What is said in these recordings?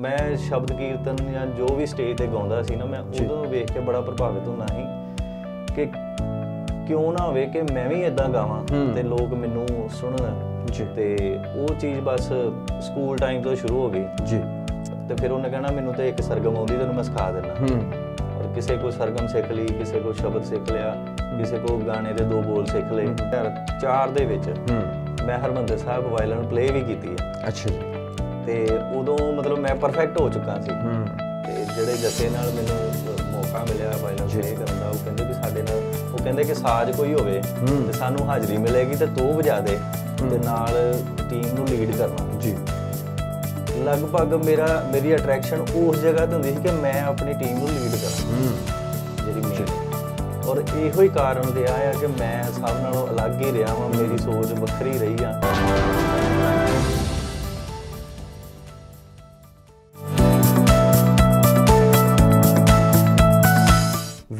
ਮੈਂ ਸ਼ਬਦ ਕੀਰਤਨ ਜਾਂ ਜੋ ਵੀ ਸਟੇਜ ਤੇ ਗਾਉਂਦਾ ਸੀ ਨਾ ਮੈਂ ਉਦੋਂ ਵੇਖ ਕੇ ਬੜਾ ਪ੍ਰਭਾਵਿਤ ਹੁੰਦਾ ਸੀ ਕਿ ਕਿਉਂ ਨਾ ਹੋਵੇ ਕਿ ਮੈਂ ਵੀ ਇਦਾਂ ਗਾਵਾਂ ਤੇ ਲੋਕ ਮੈਨੂੰ ਸੁਣਨ ਤੇ ਉਹ ਚੀਜ਼ ਬਸ ਸਕੂਲ ਟਾਈਮ ਤੋਂ ਸ਼ੁਰੂ ਹੋ ਗਈ ਜੀ ਤੇ ਫਿਰ ਉਹਨੇ ਕਹਿਣਾ ਮੈਨੂੰ ਤੇ ਇੱਕ ਸਰਗਮ ਆਉਂਦੀ ਤੈਨੂੰ ਮੈਂ ਸਿਖਾ ਦਿੰਦਾ ਔਰ ਕਿਸੇ ਕੋ ਸਰਗਮ ਸਿੱਖ ਲਈ ਕਿਸੇ ਕੋ ਸ਼ਬਦ ਸਿੱਖ ਲਿਆ ਕਿਸੇ ਕੋ ਗਾਣੇ ਦੇ ਦੋ ਬੋਲ ਸਿੱਖ ਲਏ ਚਾਰ ਦੇ ਵਿੱਚ ਹੂੰ ਮੈਂ ਹਰਮੰਦਰ ਸਾਹਿਬ ਵਾਇਲਨ ਪਲੇ ਵੀ ਕੀਤੀ ਹੈ ਅੱਛਾ ਜੀ ਤੇ ਉਦੋਂ ਮਤਲਬ ਮੈਂ ਪਰਫੈਕਟ ਹੋ ਚੁੱਕਾ ਸੀ ਤੇ ਜਿਹੜੇ ਜੱਸੇ ਨਾਲ ਮੈਨੂੰ ਮੌਕਾ ਮਿਲਿਆ ਬਾਇਲਾ ਸ਼ੇਅਰ ਕਰਨ ਦਾ ਉਹ ਕਹਿੰਦੇ ਵੀ ਸਾਡੇ ਨਾਲ ਉਹ ਕਹਿੰਦੇ ਕਿ ਸਾਜ਼ ਕੋਈ ਹੋਵੇ ਤੇ ਸਾਨੂੰ ਹਾਜ਼ਰੀ ਮਿਲੇਗੀ ਤੇ ਤੂੰ ਵਜਾ ਦੇ ਤੇ ਨਾਲ ਟੀਮ ਨੂੰ ਲੀਡ ਕਰਨਾ ਜੀ ਲਗਭਗ ਮੇਰਾ ਮੇਰੀ ਅਟਰੈਕਸ਼ਨ ਉਸ ਜਗ੍ਹਾ ਤੇ ਹੁੰਦੀ ਸੀ ਕਿ ਮੈਂ ਆਪਣੀ ਟੀਮ ਨੂੰ ਲੀਡ ਕਰਾਂ ਜਿਹੜੀ ਮੇਰੀ ਔਰ ਇਹੋ ਹੀ ਕਾਰਨ ਰਿਹਾ ਆਇਆ ਕਿ ਮੈਂ ਸਭ ਨਾਲੋਂ ਅਲੱਗ ਹੀ ਰਿਹਾ ਹਾਂ ਮੇਰੀ ਸੋਚ ਵੱਖਰੀ ਰਹੀ ਆ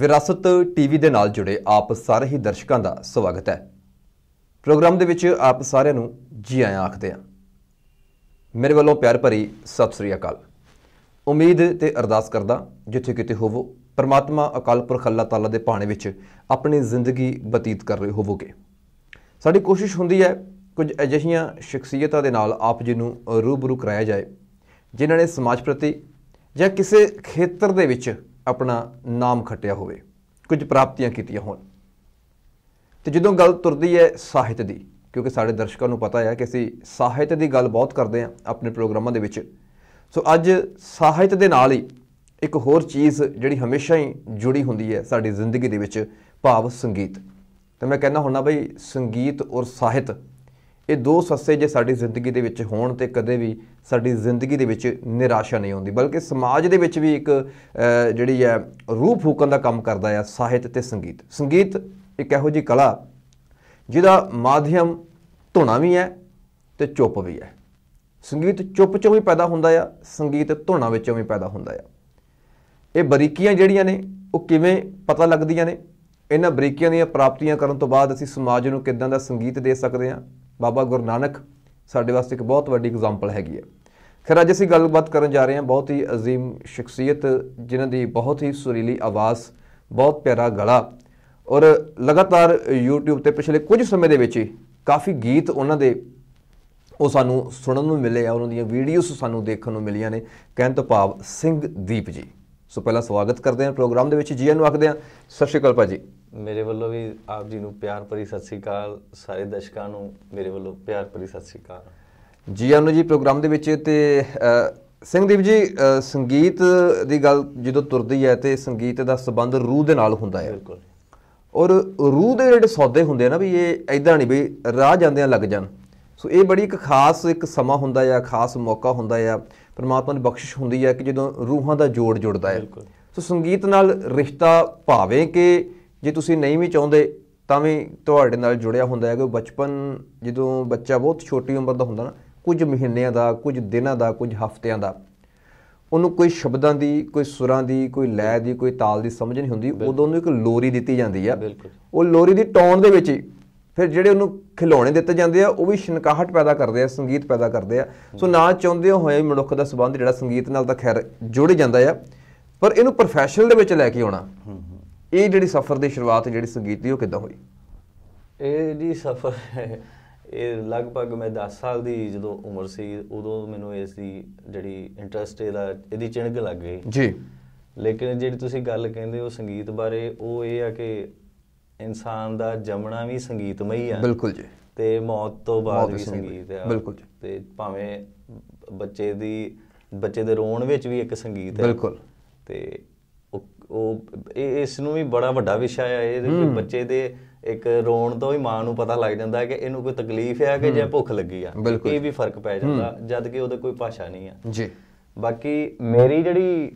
ਵਿਰਾਸਤ ਟੀਵੀ ਦੇ ਨਾਲ ਜੁੜੇ ਆਪ ਸਾਰੇ ਹੀ ਦਰਸ਼ਕਾਂ ਦਾ ਸਵਾਗਤ ਹੈ ਪ੍ਰੋਗਰਾਮ ਦੇ ਵਿੱਚ ਆਪ ਸਾਰਿਆਂ ਨੂੰ ਜੀ ਆਇਆਂ ਆਖਦੇ ਆ ਮੇਰੇ ਵੱਲੋਂ ਪਿਆਰ ਭਰੀ ਸਤਿ ਸ੍ਰੀ ਅਕਾਲ ਉਮੀਦ ਤੇ ਅਰਦਾਸ ਕਰਦਾ ਜਿੱਥੇ ਕਿਤੇ ਹੋਵੋ ਪਰਮਾਤਮਾ ਅਕਾਲ ਪੁਰਖ ਅੱਲਾਹ ਤਾਲਾ ਦੇ ਪਾਣੇ ਵਿੱਚ ਆਪਣੀ ਜ਼ਿੰਦਗੀ ਬਤੀਤ ਕਰ ਰਹੇ ਹੋਵੋਗੇ ਸਾਡੀ ਕੋਸ਼ਿਸ਼ ਹੁੰਦੀ ਹੈ ਕੁਝ ਅਜਿਹੀਆਂ ਸ਼ਖਸੀਅਤਾਂ ਦੇ ਨਾਲ ਆਪ ਜੀ ਨੂੰ ਰੂਬਰੂ ਕਰਾਇਆ ਜਾਏ ਜਿਨ੍ਹਾਂ ਨੇ ਸਮਾਜ ਪ੍ਰਤੀ ਜਾਂ ਕਿਸੇ ਖੇਤਰ ਦੇ ਵਿੱਚ ਆਪਣਾ ਨਾਮ ਖਟਿਆ ਹੋਵੇ ਕੁਝ ਪ੍ਰਾਪਤੀਆਂ ਕੀਤੀਆਂ ਹੋਣ ਤੇ ਜਦੋਂ ਗੱਲ ਤੁਰਦੀ ਹੈ ਸਾਹਿਤ ਦੀ ਕਿਉਂਕਿ ਸਾਡੇ ਦਰਸ਼ਕਾਂ ਨੂੰ ਪਤਾ ਹੈ ਕਿ ਅਸੀਂ ਸਾਹਿਤ ਦੀ ਗੱਲ ਬਹੁਤ ਕਰਦੇ ਹਾਂ ਆਪਣੇ ਪ੍ਰੋਗਰਾਮਾਂ ਦੇ ਵਿੱਚ ਸੋ ਅੱਜ ਸਾਹਿਤ ਦੇ ਨਾਲ ਹੀ ਇੱਕ ਹੋਰ ਚੀਜ਼ ਜਿਹੜੀ ਹਮੇਸ਼ਾ ਹੀ ਜੁੜੀ ਹੁੰਦੀ ਹੈ ਸਾਡੀ ਜ਼ਿੰਦਗੀ ਦੇ ਵਿੱਚ ਭਾਵ ਸੰਗੀਤ ਤੇ ਮੈਂ ਕਹਿੰਦਾ ਹੁੰਨਾ ਬਈ ਸੰਗੀਤ ਔਰ ਸਾਹਿਤ ਇਹ ਦੋ ਸੱਸੇ ਜੇ ਸਾਡੀ ਜ਼ਿੰਦਗੀ ਦੇ ਵਿੱਚ ਹੋਣ ਤੇ ਕਦੇ ਵੀ ਸਾਡੀ ਜ਼ਿੰਦਗੀ ਦੇ ਵਿੱਚ ਨਿਰਾਸ਼ਾ ਨਹੀਂ ਆਉਂਦੀ ਬਲਕਿ ਸਮਾਜ ਦੇ ਵਿੱਚ ਵੀ ਇੱਕ ਜਿਹੜੀ ਹੈ ਰੂਪ ਫੂਕਣ ਦਾ ਕੰਮ ਕਰਦਾ ਹੈ ਸਾਹਿਤ ਤੇ ਸੰਗੀਤ ਸੰਗੀਤ ਇੱਕ ਇਹੋ ਜੀ ਕਲਾ ਜਿਹਦਾ ਮਾਧਿਅਮ ਧੁਣਾ ਵੀ ਹੈ ਤੇ ਚੁੱਪ ਵੀ ਹੈ ਸੰਗੀਤ ਚੁੱਪ ਚੋਂ ਵੀ ਪੈਦਾ ਹੁੰਦਾ ਆ ਸੰਗੀਤ ਧੁਣਾ ਵਿੱਚੋਂ ਵੀ ਪੈਦਾ ਹੁੰਦਾ ਆ ਇਹ ਬਰੀਕੀਆਂ ਜਿਹੜੀਆਂ ਨੇ ਉਹ ਕਿਵੇਂ ਪਤਾ ਲੱਗਦੀਆਂ ਨੇ ਇਹਨਾਂ ਬਰੀਕੀਆਂ ਦੀਆਂ ਪ੍ਰਾਪਤੀਆਂ ਕਰਨ ਤੋਂ ਬਾਅਦ ਅਸੀਂ ਸਮਾਜ ਨੂੰ ਕਿਦਾਂ ਦਾ ਸੰਗੀਤ ਦੇ ਸਕਦੇ ਹਾਂ ਬਾਬਾ ਗੁਰੂ ਨਾਨਕ ਸਾਡੇ ਵਾਸਤੇ ਇੱਕ ਬਹੁਤ ਵੱਡੀ ਐਗਜ਼ਾਮਪਲ ਹੈਗੀ ਹੈ ਖੈਰ ਅੱਜ ਅਸੀਂ ਗੱਲਬਾਤ ਕਰਨ ਜਾ ਰਹੇ ਹਾਂ ਬਹੁਤ ਹੀ عظیم ਸ਼ਖਸੀਅਤ ਜਿਨ੍ਹਾਂ ਦੀ ਬਹੁਤ ਹੀ ਸੁਰੀਲੀ ਆਵਾਜ਼ ਬਹੁਤ ਪਿਆਰਾ ਗਲਾ ਔਰ ਲਗਾਤਾਰ YouTube ਤੇ ਪਿਛਲੇ ਕੁਝ ਸਮੇਂ ਦੇ ਵਿੱਚ ਹੀ ਕਾਫੀ ਗੀਤ ਉਹਨਾਂ ਦੇ ਉਹ ਸਾਨੂੰ ਸੁਣਨ ਨੂੰ ਮਿਲੇ ਆ ਉਹਨਾਂ ਦੀਆਂ ਵੀਡੀਓਜ਼ ਸਾਨੂੰ ਦੇਖਣ ਨੂੰ ਮਿਲੀਆਂ ਨੇ ਕਹਿਣ ਤੋਂ ਭਾਵ ਸਿੰਘ ਦੀਪ ਜੀ ਸੋ ਪਹਿਲਾਂ ਸਵਾਗਤ ਕਰਦੇ ਹਾਂ ਪ੍ਰੋਗਰਾਮ ਦੇ ਵਿੱਚ ਜੀਐਨ ਨੂੰ ਆਖਦੇ ਹਾਂ ਸਤਿ ਸ਼੍ਰੀ ਅਕਾਲ ਭਾਜੀ ਮੇਰੇ ਵੱਲੋਂ ਵੀ ਆਪ ਜੀ ਨੂੰ ਪਿਆਰ ਭਰੀ ਸਤਿ ਸ਼੍ਰੀ ਅਕਾਲ ਸਾਰੇ ਦਰਸ਼ਕਾਂ ਨੂੰ ਮੇਰੇ ਵੱਲੋਂ ਪਿਆਰ ਭਰੀ ਸਤਿ ਸ਼੍ਰੀ ਅਕਾਲ ਜੀਐਨ ਨੂੰ ਜੀ ਪ੍ਰੋਗਰਾਮ ਦੇ ਵਿੱਚ ਤੇ ਸਿੰਘਦੀਪ ਜੀ ਸੰਗੀਤ ਦੀ ਗੱਲ ਜਦੋਂ ਤੁਰਦੀ ਹੈ ਤੇ ਸੰਗੀਤ ਦਾ ਸਬੰਧ ਰੂਹ ਦੇ ਨਾਲ ਹੁੰਦਾ ਹੈ ਬਿਲਕੁਲ ਔਰ ਰੂਹ ਦੇ ਜਿਹੜੇ ਸੌਦੇ ਹੁੰਦੇ ਨਾ ਵੀ ਇਹ ਐਦਾਂ ਨਹੀਂ ਵੀ ਰਾਹ ਜਾਂਦਿਆਂ ਲੱਗ ਜਾਣ ਸੋ ਇਹ ਬੜੀ ਇੱਕ ਖਾਸ ਇੱਕ ਸਮਾਂ ਹੁੰਦਾ ਆ ਖਾਸ ਮੌਕਾ ਹੁੰਦਾ ਆ ਪਰਮਾਤਮਾ ਦੀ ਬਖਸ਼ਿਸ਼ ਹੁੰਦੀ ਹੈ ਕਿ ਜਦੋਂ ਰੂਹਾਂ ਦਾ ਜੋੜ ਜੁੜਦਾ ਹੈ ਸੋ ਸੰਗੀਤ ਨਾਲ ਰਿਸ਼ਤਾ ਭਾਵੇਂ ਕਿ ਜੇ ਤੁਸੀਂ ਨਹੀਂ ਵੀ ਚਾਹੁੰਦੇ ਤਾਂ ਵੀ ਤੁਹਾਡੇ ਨਾਲ ਜੁੜਿਆ ਹੁੰਦਾ ਹੈ ਕਿ ਬਚਪਨ ਜਦੋਂ ਬੱਚਾ ਬਹੁਤ ਛੋਟੀ ਉਮਰ ਦਾ ਹੁੰਦਾ ਨਾ ਕੁਝ ਮਹੀਨਿਆਂ ਦਾ ਕੁਝ ਦਿਨਾਂ ਦਾ ਕੁਝ ਹਫ਼ਤਿਆਂ ਦਾ ਉਹਨੂੰ ਕੋਈ ਸ਼ਬਦਾਂ ਦੀ ਕੋਈ ਸੁਰਾਂ ਦੀ ਕੋਈ ਲੈ ਦੀ ਕੋਈ ਤਾਲ ਦੀ ਸਮਝ ਨਹੀਂ ਹੁੰਦੀ ਉਦੋਂ ਉਹਨੂੰ ਇੱਕ ਲੋਰੀ ਦਿੱਤੀ ਜਾਂਦੀ ਆ ਉਹ ਲੋਰੀ ਦੀ ਟੋਨ ਦੇ ਵਿੱਚ ਹੀ ਫਿਰ ਜਿਹੜੇ ਉਹਨੂੰ ਖਿਲਾਉਣੇ ਦਿੱਤੇ ਜਾਂਦੇ ਆ ਉਹ ਵੀ ਸ਼ਨਕਾਹਟ ਪੈਦਾ ਕਰਦੇ ਆ ਸੰਗੀਤ ਪੈਦਾ ਕਰਦੇ ਆ ਸੋ ਨਾ ਚਾਹੁੰਦੇ ਹੋਏ ਮਨੁੱਖ ਦਾ ਸਬੰਧ ਜਿਹੜਾ ਸੰਗੀਤ ਨਾਲ ਤਾਂ ਖੈਰ ਜੁੜ ਜਾਂਦਾ ਆ ਪਰ ਇਹਨੂੰ ਪ੍ਰੋਫੈਸ਼ਨਲ ਦੇ ਵਿੱਚ ਲੈ ਕੇ ਆਉਣਾ ਇਹ ਜਿਹੜੀ ਸਫ਼ਰ ਦੀ ਸ਼ੁਰੂਆਤ ਜਿਹੜੀ ਸੰਗੀਤ ਦੀ ਉਹ ਕਿੱਦਾਂ ਹੋਈ ਇਹ ਜੀ ਸਫ਼ਰ ਇਹ ਲਗਭਗ ਮੈਂ 10 ਸਾਲ ਦੀ ਜਦੋਂ ਉਮਰ ਸੀ ਉਦੋਂ ਮੈਨੂੰ ਇਸ ਦੀ ਜਿਹੜੀ ਇੰਟਰਸਟ ਇਹਦਾ ਇਹਦੀ ਚਿਣਗ ਲੱਗ ਗਈ ਜੀ ਲੇਕਿਨ ਜਿਹੜੀ ਤੁਸੀਂ ਗੱਲ ਕਹਿੰਦੇ ਹੋ ਸੰਗੀਤ ਬਾਰੇ ਉਹ ਇਹ ਆ ਕਿ ਇਨਸਾਨ ਦਾ ਜਮਣਾ ਵੀ ਸੰਗੀਤਮਈ ਆ ਬਿਲਕੁਲ ਜੀ ਤੇ ਮੌਤ ਤੋਂ ਬਾਅਦ ਵੀ ਸੰਗੀਤ ਆ ਬਿਲਕੁਲ ਜੀ ਤੇ ਭਾਵੇਂ ਬੱਚੇ ਦੀ ਬੱਚੇ ਦੇ ਰੋਣ ਵਿੱਚ ਵੀ ਇੱਕ ਸੰਗੀਤ ਹੈ ਬਿਲਕੁਲ ਤੇ ਉਹ ਇਹ ਇਸ ਨੂੰ ਵੀ ਬੜਾ ਵੱਡਾ ਵਿਸ਼ਾ ਹੈ ਇਹ ਬੱਚੇ ਦੇ ਇੱਕ ਰੋਣ ਤੋਂ ਹੀ ਮਾਂ ਨੂੰ ਪਤਾ ਲੱਗ ਜਾਂਦਾ ਕਿ ਇਹਨੂੰ ਕੋਈ ਤਕਲੀਫ ਹੈ ਕਿ ਜਾਂ ਭੁੱਖ ਲੱਗੀ ਆ ਇਹ ਵੀ ਫਰਕ ਪੈ ਜਾਂਦਾ ਜਦ ਕਿ ਉਹਦੇ ਕੋਈ ਭਾਸ਼ਾ ਨਹੀਂ ਆ ਜੀ ਬਾਕੀ ਮੇਰੀ ਜਿਹੜੀ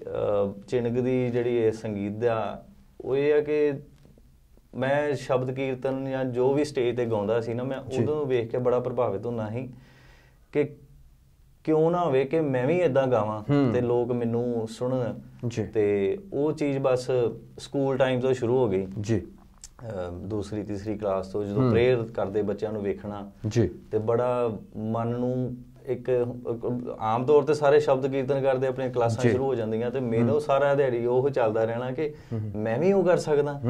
ਚਿੰਗ ਦੀ ਜਿਹੜੀ ਇਹ ਸੰਗੀਤ ਦਾ ਉਹ ਇਹ ਆ ਕਿ ਮੈਂ ਸ਼ਬਦ ਕੀਰਤਨ ਜਾਂ ਜੋ ਵੀ ਸਟੇਜ ਤੇ ਗਾਉਂਦਾ ਸੀ ਨਾ ਮੈਂ ਉਦੋਂ ਵੇਖ ਕੇ ਬੜਾ ਪ੍ਰਭਾਵਿਤ ਹੁੰਦਾ ਸੀ ਕਿ ਕਿਉਂ ਨਾ ਹੋਵੇ ਕਿ ਮੈਂ ਵੀ ਇਦਾਂ ਗਾਵਾਂ ਤੇ ਲੋਕ ਮੈਨੂੰ ਸੁਣਨ ਤੇ ਉਹ ਚੀਜ਼ ਬਸ ਸਕੂਲ ਟਾਈਮ ਤੋਂ ਸ਼ੁਰੂ ਹੋ ਗਈ ਜੀ ਦੂਸਰੀ ਤੀਸਰੀ ਕਲਾਸ ਤੋਂ ਜਦੋਂ ਪ੍ਰੇਅਰ ਕਰਦੇ ਬੱਚਿਆਂ ਨੂੰ ਵੇਖਣਾ ਜੀ ਤੇ ਬੜਾ ਮਨ ਨੂੰ ਇੱਕ ਆਮ ਤੌਰ ਤੇ ਸਾਰੇ ਸ਼ਬਦ ਕੀਰਤਨ ਕਰਦੇ ਆਪਣੀਆਂ ਕਲਾਸਾਂ ਸ਼ੁਰੂ ਹੋ ਜਾਂਦੀਆਂ ਤੇ ਮੇਨੋ ਸਾਰਾ ਦਿਹਾੜੀ ਉਹ ਚੱਲਦਾ ਰਹਿਣਾ ਕਿ ਮੈਂ ਵੀ ਉਹ ਕਰ ਸਕਦਾ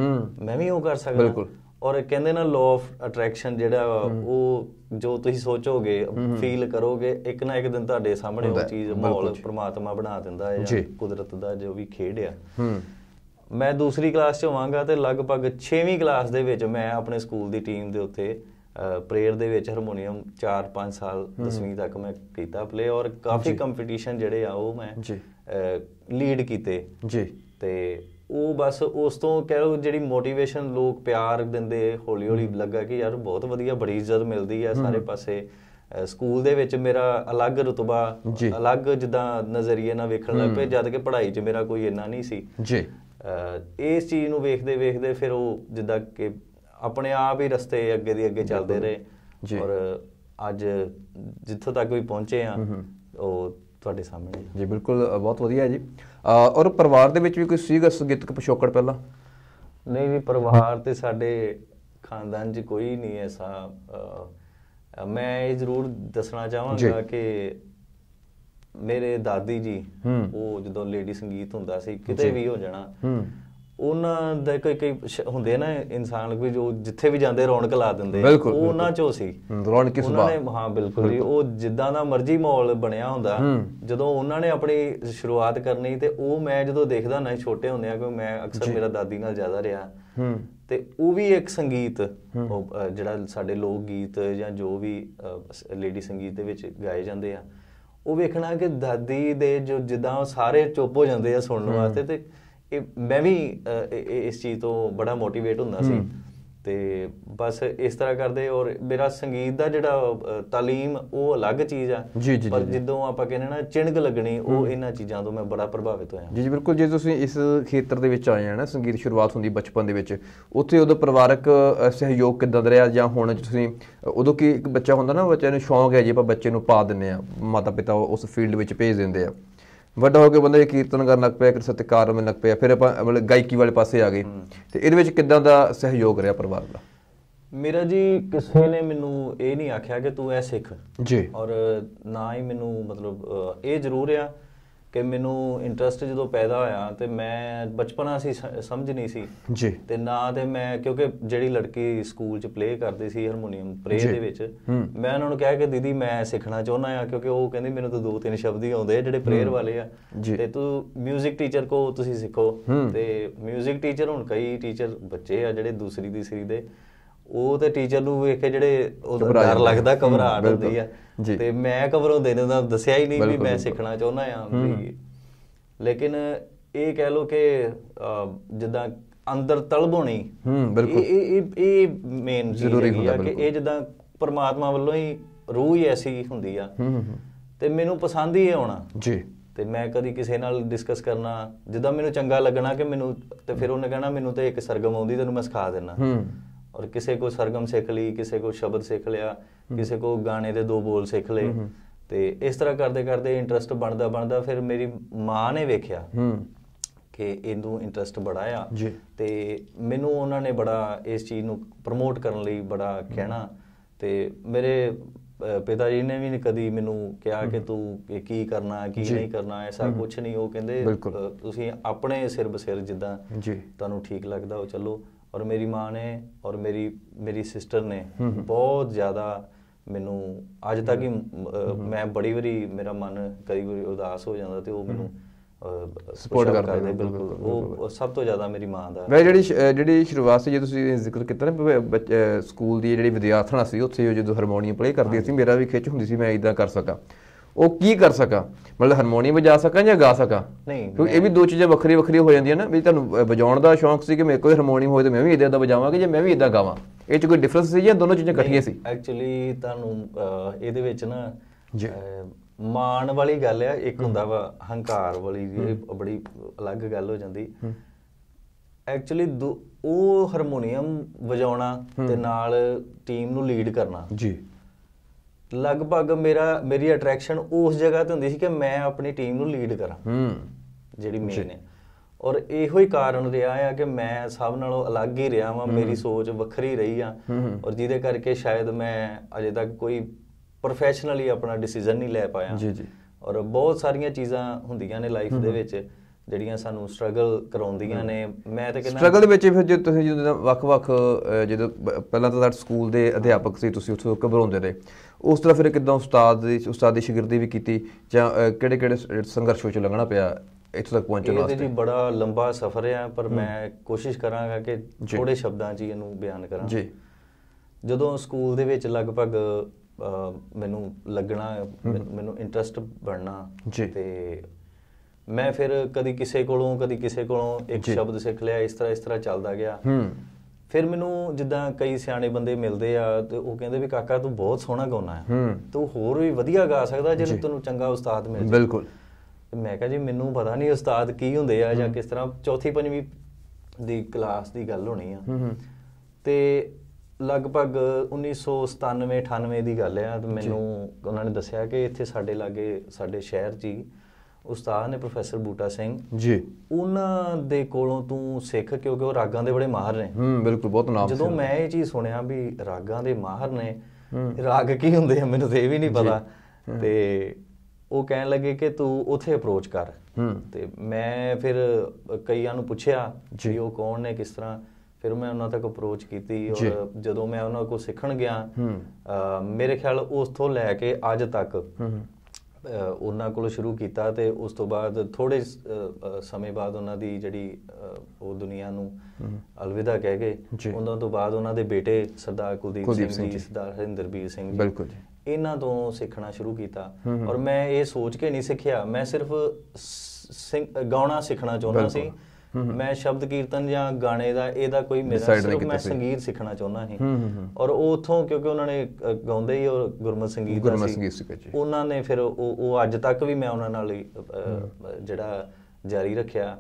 ਮੈਂ ਵੀ ਉਹ ਕਰ ਸਕਦਾ ਬਿਲਕੁਲ ਔਰ ਕਹਿੰਦੇ ਨਾ ਲਾਅ ਆਫ ਅਟਰੈਕਸ਼ਨ ਜਿਹੜਾ ਉਹ ਜੋ ਤੁਸੀਂ ਸੋਚੋਗੇ ਫੀਲ ਕਰੋਗੇ ਇੱਕ ਨਾ ਇੱਕ ਦਿਨ ਤੁਹਾਡੇ ਸਾਹਮਣੇ ਉਹ ਚੀਜ਼ ਮਾਹੌਲ ਪ੍ਰਮਾਤਮਾ ਬਣਾ ਦਿੰਦਾ ਹੈ ਜਾਂ ਕੁਦਰਤ ਦਾ ਜੋ ਵੀ ਖੇਡ ਆ ਮੈਂ ਦੂਸਰੀ ਕਲਾਸ 'ਚ ਹੋਵਾਂਗਾ ਤੇ ਲਗਭਗ 6ਵੀਂ ਕਲਾਸ ਦੇ ਵਿੱਚ ਮੈਂ ਆਪਣੇ ਸਕੂਲ ਦੀ ਟੀਮ ਦੇ ਉੱਤੇ ਪ੍ਰੇਅਰ ਦੇ ਵਿੱਚ ਹਾਰਮੋਨੀਅਮ 4-5 ਸਾਲ 10ਵੀਂ ਤੱਕ ਮੈਂ ਕੀਤਾ ਪਲੇ ਔਰ ਕਾਫੀ ਕੰਪੀਟੀਸ਼ਨ ਜਿਹੜੇ ਆ ਉਹ ਮੈਂ ਜੀ ਲੀਡ ਕੀਤੇ ਜੀ ਤੇ ਉਹ ਬਸ ਉਸ ਤੋਂ ਕਹਿ ਲਓ ਜਿਹੜੀ ਮੋਟੀਵੇਸ਼ਨ ਲੋਕ ਪਿਆਰ ਦਿੰਦੇ ਹੌਲੀ ਹੌਲੀ ਲੱਗਾ ਕਿ ਯਾਰ ਬਹੁਤ ਵਧੀਆ ਬੜੀ ਇੱਜ਼ਤ ਮਿਲਦੀ ਆ ਸਾਰੇ ਪਾਸੇ ਸਕੂਲ ਦੇ ਵਿੱਚ ਮੇਰਾ ਅਲੱਗ ਰਤਬਾ ਅਲੱਗ ਜਿੱਦਾਂ ਨਜ਼ਰੀਏ ਨਾਲ ਵੇਖਣ ਲੱਗ ਪਏ ਜਦ ਕਿ ਪੜ੍ਹਾਈ 'ਚ ਮੇਰਾ ਕੋਈ ਇੰਨਾ ਨਹੀਂ ਸੀ ਜੀ ਇਸ ਚੀਜ਼ ਨੂੰ ਵੇਖਦੇ ਵੇਖਦੇ ਫਿਰ ਉਹ ਜਿੱਦਾਂ ਕਿ ਆਪਣੇ ਆਪ ਹੀ ਰਸਤੇ ਅੱਗੇ ਦੀ ਅੱਗੇ ਚੱਲਦੇ ਰਹੇ ਜੀ ਔਰ ਅੱਜ ਜਿੱਥੋਂ ਤੱਕ ਵੀ ਪਹੁੰਚੇ ਆ ਉਹ ਤੁਹਾਡੇ ਸਾਹਮਣੇ ਜੀ ਬਿਲਕੁਲ ਬਹੁਤ ਵਧੀਆ ਜੀ ਔਰ ਪਰਿਵਾਰ ਦੇ ਵਿੱਚ ਵੀ ਕੋਈ ਸੀਗਾ ਸੰਗੀਤਕ ਪਿਛੋਕੜ ਪਹਿਲਾਂ ਨਹੀਂ ਵੀ ਪਰਿਵਾਰ ਤੇ ਸਾਡੇ ਖਾਨਦਾਨ 'ਚ ਕੋਈ ਨਹੀਂ ਐਸਾ ਮੈਂ ਇਹ ਜ਼ਰੂਰ ਦੱਸਣਾ ਚਾਹਾਂਗਾ ਕਿ ਮੇਰੇ ਦਾਦੀ ਜੀ ਉਹ ਜਦੋਂ ਲੇਡੀ ਸੰਗੀਤ ਹੁੰਦਾ ਸੀ ਕਿਤੇ ਵੀ ਹੋ ਜਾਣਾ ਉਹਨਾਂ ਦੇ ਕੋਈ ਕੋਈ ਹੁੰਦੇ ਨਾ ਇਨਸਾਨ ਕੋਈ ਜੋ ਜਿੱਥੇ ਵੀ ਜਾਂਦੇ ਰੌਣਕ ਲਾ ਦਿੰਦੇ ਉਹ ਉਹਨਾਂ ਚੋਂ ਸੀ ਰੌਣਕ ਕਿਸ ਉਹਨਾਂ ਨੇ ਹਾਂ ਬਿਲਕੁਲ ਜੀ ਉਹ ਜਿੱਦਾਂ ਦਾ ਮਰਜ਼ੀ ਮਾਹੌਲ ਬਣਿਆ ਹੁੰਦਾ ਜਦੋਂ ਉਹਨਾਂ ਨੇ ਆਪਣੀ ਸ਼ੁਰੂਆਤ ਕਰਨੀ ਤੇ ਉਹ ਮੈਂ ਜਦੋਂ ਦੇਖਦਾ ਨਾ ਛੋਟੇ ਹੁੰਦੇ ਆ ਕਿ ਮੈਂ ਅਕਸਰ ਮੇਰਾ ਦਾਦੀ ਨਾਲ ਜ਼ਿਆਦਾ ਰਿਹਾ ਤੇ ਉਹ ਵੀ ਇੱਕ ਸੰਗੀਤ ਜਿਹੜਾ ਸਾਡੇ ਲੋਕ ਗੀਤ ਜਾਂ ਜੋ ਵੀ ਲੇਡੀ ਸੰਗੀਤ ਦੇ ਵਿੱਚ ਗਾਏ ਜਾਂਦੇ ਆ ਉਹ ਵੇਖਣਾ ਕਿ ਦਾਦੀ ਦੇ ਜੋ ਜਿੱਦਾਂ ਸਾਰੇ ਚੁੱਪ ਹੋ ਜਾਂਦੇ ਆ ਸੁਣਨ ਵਾਸਤੇ ਤੇ ਇਹ ਮੈਂ ਵੀ ਇਸ ਚੀਜ਼ ਤੋਂ ਬੜਾ ਮੋਟੀਵੇਟ ਹੁੰਦਾ ਸੀ ਤੇ ਬਸ ਇਸ ਤਰ੍ਹਾਂ ਕਰਦੇ ਔਰ ਮੇਰਾ ਸੰਗੀਤ ਦਾ ਜਿਹੜਾ تعلیم ਉਹ ਅਲੱਗ ਚੀਜ਼ ਆ ਪਰ ਜਦੋਂ ਆਪਾਂ ਕਹਿੰਦੇ ਨਾ ਚਿੰਗ ਲੱਗਣੀ ਉਹ ਇਹਨਾਂ ਚੀਜ਼ਾਂ ਤੋਂ ਮੈਂ ਬੜਾ ਪ੍ਰਭਾਵਿਤ ਹੋਇਆ ਜੀ ਜੀ ਬਿਲਕੁਲ ਜੇ ਤੁਸੀਂ ਇਸ ਖੇਤਰ ਦੇ ਵਿੱਚ ਆਏ ਆ ਨਾ ਸੰਗੀਤ ਸ਼ੁਰੂਆਤ ਹੁੰਦੀ ਬਚਪਨ ਦੇ ਵਿੱਚ ਉੱਥੇ ਉਹਦਾ ਪਰਿਵਾਰਕ ਸਹਿਯੋਗ ਕਿਦਾਂ ਦਾ ਰਿਹਾ ਜਾਂ ਹੁਣ ਤੁਸੀਂ ਉਦੋਂ ਕਿ ਇੱਕ ਬੱਚਾ ਹੁੰਦਾ ਨਾ ਬੱਚੇ ਨੂੰ ਸ਼ੌਂਕ ਹੈ ਜੀ ਆਪਾਂ ਬੱਚੇ ਨੂੰ ਪਾ ਦਿੰਨੇ ਆ ਮਾਤਾ ਪਿਤਾ ਉਸ ਫੀਲਡ ਵਿੱਚ ਭੇਜ ਦਿੰਦੇ ਆ ਵੱਡਾ ਹੋ ਕੇ ਬੰਦਾ ਇਹ ਕੀਰਤਨ ਕਰਨ ਲੱਗ ਪਿਆ ਕਿ ਸਤਿਕਾਰ ਕਰਨ ਲੱਗ ਪਿਆ ਫਿਰ ਆਪਾਂ ਮਤਲਬ ਗਾਇਕੀ ਵਾਲੇ ਪਾਸੇ ਆ ਗਏ ਤੇ ਇਹਦੇ ਵਿੱਚ ਕਿੱਦਾਂ ਦਾ ਸਹਿਯੋਗ ਰਿਹਾ ਪਰਿਵਾਰ ਦਾ ਮੇਰਾ ਜੀ ਕਿਸੇ ਨੇ ਮੈਨੂੰ ਇਹ ਨਹੀਂ ਆਖਿਆ ਕਿ ਤੂੰ ਇਹ ਸਿੱਖ ਜੀ ਔਰ ਨਾ ਹੀ ਮੈਨੂੰ ਮਤਲਬ ਇਹ ਜ਼ਰੂਰ ਆ ਕਿ ਮੈਨੂੰ ਇੰਟਰਸਟ ਜਦੋਂ ਪੈਦਾ ਹੋਇਆ ਤੇ ਮੈਂ ਬਚਪਨਾ ਸੀ ਸਮਝ ਨਹੀਂ ਸੀ ਜੀ ਤੇ ਨਾ ਤੇ ਮੈਂ ਕਿਉਂਕਿ ਜਿਹੜੀ ਲੜਕੀ ਸਕੂਲ 'ਚ ਪਲੇ ਕਰਦੀ ਸੀ ਹਾਰਮੋਨੀਅਮ ਪ੍ਰੇ ਦੇ ਵਿੱਚ ਮੈਂ ਉਹਨਾਂ ਨੂੰ ਕਿਹਾ ਕਿ ਦੀਦੀ ਮੈਂ ਸਿੱਖਣਾ ਚਾਹੁੰਦਾ ਆ ਕਿਉਂਕਿ ਉਹ ਕਹਿੰਦੀ ਮੈਨੂੰ ਤਾਂ ਦੋ ਤਿੰਨ ਸ਼ਬਦ ਹੀ ਆਉਂਦੇ ਜਿਹੜੇ ਪ੍ਰੇਅਰ ਵਾਲੇ ਆ ਤੇ ਤੂੰ 뮤직 ਟੀਚਰ ਕੋ ਤੁਸੀਂ ਸਿੱਖੋ ਤੇ 뮤직 ਟੀਚਰ ਹੁਣ ਕਈ ਟੀਚਰ ਬੱਚੇ ਆ ਜਿਹੜੇ ਦੂਸਰੀ ਤੀਸਰੀ ਦੇ ਉਹ ਤੇ ਟੀਚਰ ਨੂੰ ਵੇਖ ਕੇ ਜਿਹੜੇ ਉਹਦਾ ਡਰ ਲੱਗਦਾ ਘਬਰਾਹਟ ਹੁੰਦੀ ਆ ਤੇ ਮੈਂ ਘਬਰਾਉਂਦੇ ਦੇ ਉਹਨਾਂ ਦੱਸਿਆ ਹੀ ਨਹੀਂ ਵੀ ਮੈਂ ਸਿੱਖਣਾ ਚਾਹੁੰਦਾ ਆ ਵੀ ਲੇਕਿਨ ਇਹ ਕਹਿ ਲੋ ਕਿ ਜਿੱਦਾਂ ਅੰਦਰ ਤਲਬ ਹੋਣੀ ਹੂੰ ਬਿਲਕੁਲ ਇਹ ਇਹ ਇਹ ਮੇਨ ਜ਼ਰੂਰੀ ਹੁੰਦਾ ਕਿ ਇਹ ਜਿੱਦਾਂ ਪਰਮਾਤਮਾ ਵੱਲੋਂ ਹੀ ਰੂਹ ਹੀ ਐਸੀ ਹੁੰਦੀ ਆ ਹੂੰ ਹੂੰ ਤੇ ਮੈਨੂੰ ਪਸੰਦ ਹੀ ਆਉਣਾ ਜੀ ਤੇ ਮੈਂ ਕਦੀ ਕਿਸੇ ਨਾਲ ਡਿਸਕਸ ਕਰਨਾ ਜਿੱਦਾਂ ਮੈਨੂੰ ਚੰਗਾ ਲੱਗਣਾ ਕਿ ਮੈਨੂੰ ਤੇ ਫਿਰ ਉਹਨੇ ਕਹਿਣਾ ਮੈਨੂੰ ਤੇ ਇੱਕ ਸਰਗਮ ਆਉਂਦੀ ਤੈਨੂੰ ਮੈਂ ਸਿਖਾ ਦੇਣਾ ਹੂੰ ਔਰ ਕਿਸੇ ਕੋ ਸਰਗਮ ਸਿੱਖ ਲਈ ਕਿਸੇ ਕੋ ਸ਼ਬਦ ਸਿੱਖ ਲਿਆ ਕਿਸੇ ਕੋ ਗਾਣੇ ਦੇ ਦੋ ਬੋਲ ਸਿੱਖ ਲਏ ਤੇ ਇਸ ਤਰ੍ਹਾਂ ਕਰਦੇ ਕਰਦੇ ਇੰਟਰਸਟ ਬਣਦਾ ਬਣਦਾ ਫਿਰ ਮੇਰੀ ਮਾਂ ਨੇ ਵੇਖਿਆ ਕਿ ਇਹਨੂੰ ਇੰਟਰਸਟ ਬੜਾ ਆ ਤੇ ਮੈਨੂੰ ਉਹਨਾਂ ਨੇ ਬੜਾ ਇਸ ਚੀਜ਼ ਨੂੰ ਪ੍ਰਮੋਟ ਕਰਨ ਲਈ ਬੜਾ ਕਹਿਣਾ ਤੇ ਮੇਰੇ ਪਿਤਾ ਜੀ ਨੇ ਵੀ ਕਦੀ ਮੈਨੂੰ ਕਿਹਾ ਕਿ ਤੂੰ ਕੀ ਕਰਨਾ ਕੀ ਨਹੀਂ ਕਰਨਾ ਐਸਾ ਕੁਝ ਨਹੀਂ ਉਹ ਕਹਿੰਦੇ ਤੁਸੀਂ ਆਪਣੇ ਸਿਰ ਬਸਿਰ ਜਿੱਦਾਂ ਤੁਹਾਨੂੰ ਠੀਕ ਲੱਗਦਾ ਉਹ ਚੱਲੋ ਔਰ ਮੇਰੀ ਮਾਂ ਨੇ ਔਰ ਮੇਰੀ ਮੇਰੀ ਸਿਸਟਰ ਨੇ ਬਹੁਤ ਜ਼ਿਆਦਾ ਮੈਨੂੰ ਅੱਜ ਤੱਕ ਹੀ ਮੈਂ ਬੜੀ ਵਾਰੀ ਮੇਰਾ ਮਨ ਕਈ ਵਾਰੀ ਉਦਾਸ ਹੋ ਜਾਂਦਾ ਤੇ ਉਹ ਮੈਨੂੰ ਸਪੋਰਟ ਕਰਦੇ ਬਿਲਕੁਲ ਉਹ ਸਭ ਤੋਂ ਜ਼ਿਆਦਾ ਮੇਰੀ ਮਾਂ ਦਾ ਮੈਂ ਜਿਹੜੀ ਜਿਹੜੀ ਸ਼ੁਰੂਆਤ ਸੀ ਜੇ ਤੁਸੀਂ ਜ਼ਿਕਰ ਕੀਤਾ ਨਾ ਸਕੂਲ ਦੀ ਜਿਹੜੀ ਵਿਦਿਆਰਥਣਾ ਸੀ ਉੱਥੇ ਜਦੋਂ ਹਾਰਮੋਨੀਅਮ ਪਲੇ ਕਰਦੀ ਸੀ ਮੇਰਾ ਵੀ ਖਿੱਚ ਹੁੰਦੀ ਸੀ ਮੈਂ ਇਦਾਂ ਕਰ ਸਕਾਂ ਉਹ ਕੀ ਕਰ ਸਕਾਂ ਮਤਲਬ ਹਾਰਮੋਨੀਅਮ ਵਜਾ ਸਕਾਂ ਜਾਂ ਗਾ ਸਕਾਂ ਨਹੀਂ ਕਿਉਂਕਿ ਇਹ ਵੀ ਦੋ ਚੀਜ਼ਾਂ ਵੱਖਰੀ ਵੱਖਰੀ ਹੋ ਜਾਂਦੀਆਂ ਨਾ ਵੀ ਤੁਹਾਨੂੰ ਵਜਾਉਣ ਦਾ ਸ਼ੌਂਕ ਸੀ ਕਿ ਮੇਰੇ ਕੋਲ ਹਾਰਮੋਨੀਅਮ ਹੋਏ ਤਾਂ ਮੈਂ ਵੀ ਇਦਾਂ ਦਾ ਵਜਾਵਾਂ ਕਿ ਜੇ ਮੈਂ ਵੀ ਇਦਾਂ ਗਾਵਾਂ ਇਹ ਚ ਕੋਈ ਡਿਫਰੈਂਸ ਸੀ ਜਾਂ ਦੋਨੋਂ ਚੀਜ਼ਾਂ ਇਕੱਠੀਆਂ ਸੀ ਐਕਚੁਅਲੀ ਤੁਹਾਨੂੰ ਇਹਦੇ ਵਿੱਚ ਨਾ ਮਾਣ ਵਾਲੀ ਗੱਲ ਆ ਇੱਕ ਹੁੰਦਾ ਵਾ ਹੰਕਾਰ ਵਾਲੀ ਵੀ ਬੜੀ ਅਲੱਗ ਗੱਲ ਹੋ ਜਾਂਦੀ ਐਕਚੁਅਲੀ ਉਹ ਹਾਰਮੋਨੀਅਮ ਵਜਾਉਣਾ ਤੇ ਨਾਲ ਟੀਮ ਨੂੰ ਲੀਡ ਕਰਨਾ ਜੀ ਲਗਭਗ ਮੇਰਾ ਮੇਰੀ ਅਟਰੈਕਸ਼ਨ ਉਸ ਜਗ੍ਹਾ ਤੇ ਹੁੰਦੀ ਸੀ ਕਿ ਮੈਂ ਆਪਣੀ ਟੀਮ ਨੂੰ ਲੀਡ ਕਰਾਂ ਹੂੰ ਜਿਹੜੀ ਮੇਨ ਹੈ ਔਰ ਇਹੋ ਹੀ ਕਾਰਨ ਰਿਹਾ ਆ ਕਿ ਮੈਂ ਸਭ ਨਾਲੋਂ ਅਲੱਗ ਹੀ ਰਿਹਾ ਵਾਂ ਮੇਰੀ ਸੋਚ ਵੱਖਰੀ ਰਹੀ ਆ ਔਰ ਜਿਹਦੇ ਕਰਕੇ ਸ਼ਾਇਦ ਮੈਂ ਅਜੇ ਤੱਕ ਕੋਈ ਪ੍ਰੋਫੈਸ਼ਨਲੀ ਆਪਣਾ ਡਿਸੀਜਨ ਨਹੀਂ ਲੈ ਪਾਇਆ ਜੀ ਜੀ ਔਰ ਬਹੁਤ ਸਾਰੀਆਂ ਚੀਜ਼ਾਂ ਹੁੰਦੀਆਂ ਨੇ ਲਾਈਫ ਦੇ ਵਿੱਚ ਜਿਹੜੀਆਂ ਸਾਨੂੰ ਸਟਰਗਲ ਕਰਾਉਂਦੀਆਂ ਨੇ ਮੈਂ ਤਾਂ ਕਹਿੰਦਾ ਸਟਰਗਲ ਦੇ ਵਿੱਚ ਫਿਰ ਜੇ ਤੁਸੀਂ ਜਦੋਂ ਵੱਖ-ਵੱਖ ਜਦੋਂ ਪਹਿਲਾਂ ਤਾਂ ਸਕੂਲ ਦੇ ਅਧਿਆਪਕ ਸੀ ਤੁਸੀਂ ਉੱਥੋਂ ਘਬਰਾਉਂਦੇ ਰਹੇ ਉਸ ਤਰ੍ਹਾਂ ਫਿਰ ਕਿਦਾਂ ਉਸਤਾਦ ਦੀ ਉਸਤਾਦ ਦੀ ਸ਼ਾਗਿਰਦੀ ਵੀ ਕੀਤੀ ਜਾਂ ਕਿਹੜੇ-ਕਿਹੜੇ ਸੰਘਰਸ਼ ਵਿੱਚ ਲੰਘਣਾ ਪਿਆ ਇੱਥੋਂ ਤੱਕ ਪਹੁੰਚਣ ਵਾਸਤੇ ਇਹ ਜੀ ਬੜਾ ਲੰਬਾ ਸਫ਼ਰ ਹੈ ਪਰ ਮੈਂ ਕੋਸ਼ਿਸ਼ ਕਰਾਂਗਾ ਕਿ ਥੋੜੇ ਸ਼ਬਦਾਂ 'ਚ ਇਹਨੂੰ ਬਿਆਨ ਕਰਾਂ ਜੀ ਜਦੋਂ ਸਕੂਲ ਦੇ ਵਿੱਚ ਲਗਭਗ ਮੈਨੂੰ ਲੱਗਣਾ ਮੈਨੂੰ ਇੰਟਰਸਟ ਬਣਨਾ ਤੇ ਮੈਂ ਫਿਰ ਕਦੀ ਕਿਸੇ ਕੋਲੋਂ ਕਦੀ ਕਿਸੇ ਕੋਲੋਂ ਇੱਕ ਸ਼ਬਦ ਸਿੱਖ ਲਿਆ ਇਸ ਤਰ੍ਹਾਂ ਇਸ ਤਰ੍ਹਾਂ ਚੱਲਦਾ ਗਿਆ ਹੂੰ ਫਿਰ ਮੈਨੂੰ ਜਿੱਦਾਂ ਕਈ ਸਿਆਣੇ ਬੰਦੇ ਮਿਲਦੇ ਆ ਤੇ ਉਹ ਕਹਿੰਦੇ ਵੀ ਕਾਕਾ ਤੂੰ ਬਹੁਤ ਸੋਹਣਾ ਗਾਉਣਾ ਹੈ ਤੂੰ ਹੋਰ ਵੀ ਵਧੀਆ ਗਾ ਸਕਦਾ ਜੇ ਤੈਨੂੰ ਚੰਗਾ ਉਸਤਾਦ ਮਿਲ ਜਾਵੇ ਬਿਲਕੁਲ ਮੈਂ ਕਹਾਂ ਜੀ ਮੈਨੂੰ ਪਤਾ ਨਹੀਂ ਉਸਤਾਦ ਕੀ ਹੁੰਦੇ ਆ ਜਾਂ ਕਿਸ ਤਰ੍ਹਾਂ ਚੌਥੀ ਪੰਜਵੀਂ ਦੀ ਕਲਾਸ ਦੀ ਗੱਲ ਹੋਣੀ ਆ ਤੇ ਲਗਭਗ 1997 98 ਦੀ ਗੱਲ ਆ ਤੇ ਮੈਨੂੰ ਉਹਨਾਂ ਨੇ ਦੱਸਿਆ ਕਿ ਇੱਥੇ ਸਾਡੇ ਲਾਗੇ ਸਾਡੇ ਸ਼ਹਿਰ 'ਚ ਉਸਤਾਦ ਨੇ ਪ੍ਰੋਫੈਸਰ ਬੂਟਾ ਸਿੰਘ ਜੀ ਉਹਨਾਂ ਦੇ ਕੋਲੋਂ ਤੂੰ ਸਿੱਖ ਕਿਉਂਕਿ ਉਹ ਰਾਗਾਂ ਦੇ ਬੜੇ ਮਾਹਰ ਨੇ ਹੂੰ ਬਿਲਕੁਲ ਬਹੁਤ ਨਾਮ ਜਦੋਂ ਮੈਂ ਇਹ ਚੀਜ਼ ਸੁਣਿਆ ਵੀ ਰਾਗਾਂ ਦੇ ਮਾਹਰ ਨੇ ਰਾਗ ਕੀ ਹੁੰਦੇ ਆ ਮੈਨੂੰ ਤੇ ਇਹ ਵੀ ਨਹੀਂ ਪਤਾ ਤੇ ਉਹ ਕਹਿਣ ਲੱਗੇ ਕਿ ਤੂੰ ਉਥੇ ਅਪਰੋਚ ਕਰ ਤੇ ਮੈਂ ਫਿਰ ਕਈਆਂ ਨੂੰ ਪੁੱਛਿਆ ਜੀ ਉਹ ਕੌਣ ਨੇ ਕਿਸ ਤਰ੍ਹਾਂ ਫਿਰ ਮੈਂ ਉਹਨਾਂ ਤੱਕ ਅਪਰੋਚ ਕੀਤੀ ਔਰ ਜਦੋਂ ਮੈਂ ਉਹਨਾਂ ਕੋਲ ਸਿੱਖਣ ਗਿਆ ਮੇਰੇ ਖਿਆਲ ਉਸ ਤੋਂ ਲੈ ਕੇ ਅੱਜ ਤੱਕ ਉਹਨਾਂ ਕੋਲ ਸ਼ੁਰੂ ਕੀਤਾ ਤੇ ਉਸ ਤੋਂ ਬਾਅਦ ਥੋੜੇ ਸਮੇਂ ਬਾਅਦ ਉਹਨਾਂ ਦੀ ਜਿਹੜੀ ਉਹ ਦੁਨੀਆ ਨੂੰ ਅਲਵਿਦਾ ਕਹਿ ਗਏ ਉਹਨਾਂ ਤੋਂ ਬਾਅਦ ਉਹਨਾਂ ਦੇ ਬੇਟੇ ਸਰਦਾਰ ਕੁਲਦੀਪ ਸਿੰਘ ਜੀ ਸਰਦਾਰ ਹਰਿੰਦਰਬੀਰ ਸਿੰਘ ਜੀ ਬਿਲਕੁਲ ਜੀ ਇਹਨਾਂ ਤੋਂ ਸਿੱਖਣਾ ਸ਼ੁਰੂ ਕੀਤਾ ਔਰ ਮੈਂ ਇਹ ਸੋਚ ਕੇ ਨਹੀਂ ਸਿੱਖਿਆ ਮੈਂ ਸਿਰਫ ਗਾਉਣਾ ਸਿੱਖਣਾ ਚਾਹੁੰਦਾ ਸੀ ਮੈਂ ਸ਼ਬਦ ਕੀਰਤਨ ਜਾਂ ਗਾਣੇ ਦਾ ਇਹਦਾ ਕੋਈ ਮੇਰਾ ਸਿਰਫ ਮੈਂ ਸੰਗੀਤ ਸਿੱਖਣਾ ਚਾਹੁੰਦਾ ਸੀ ਔਰ ਉਹ ਉਥੋਂ ਕਿਉਂਕਿ ਉਹਨਾਂ ਨੇ ਗਾਉਂਦੇ ਹੀ ਔਰ ਗੁਰਮਤ ਸੰਗੀਤ ਦਾ ਸੀ ਉਹਨਾਂ ਨੇ ਫਿਰ ਉਹ ਉਹ ਅੱਜ ਤੱਕ ਵੀ ਮੈਂ ਉਹਨਾਂ ਨਾਲ ਜਿਹੜਾ ਜਾਰੀ ਰੱਖਿਆ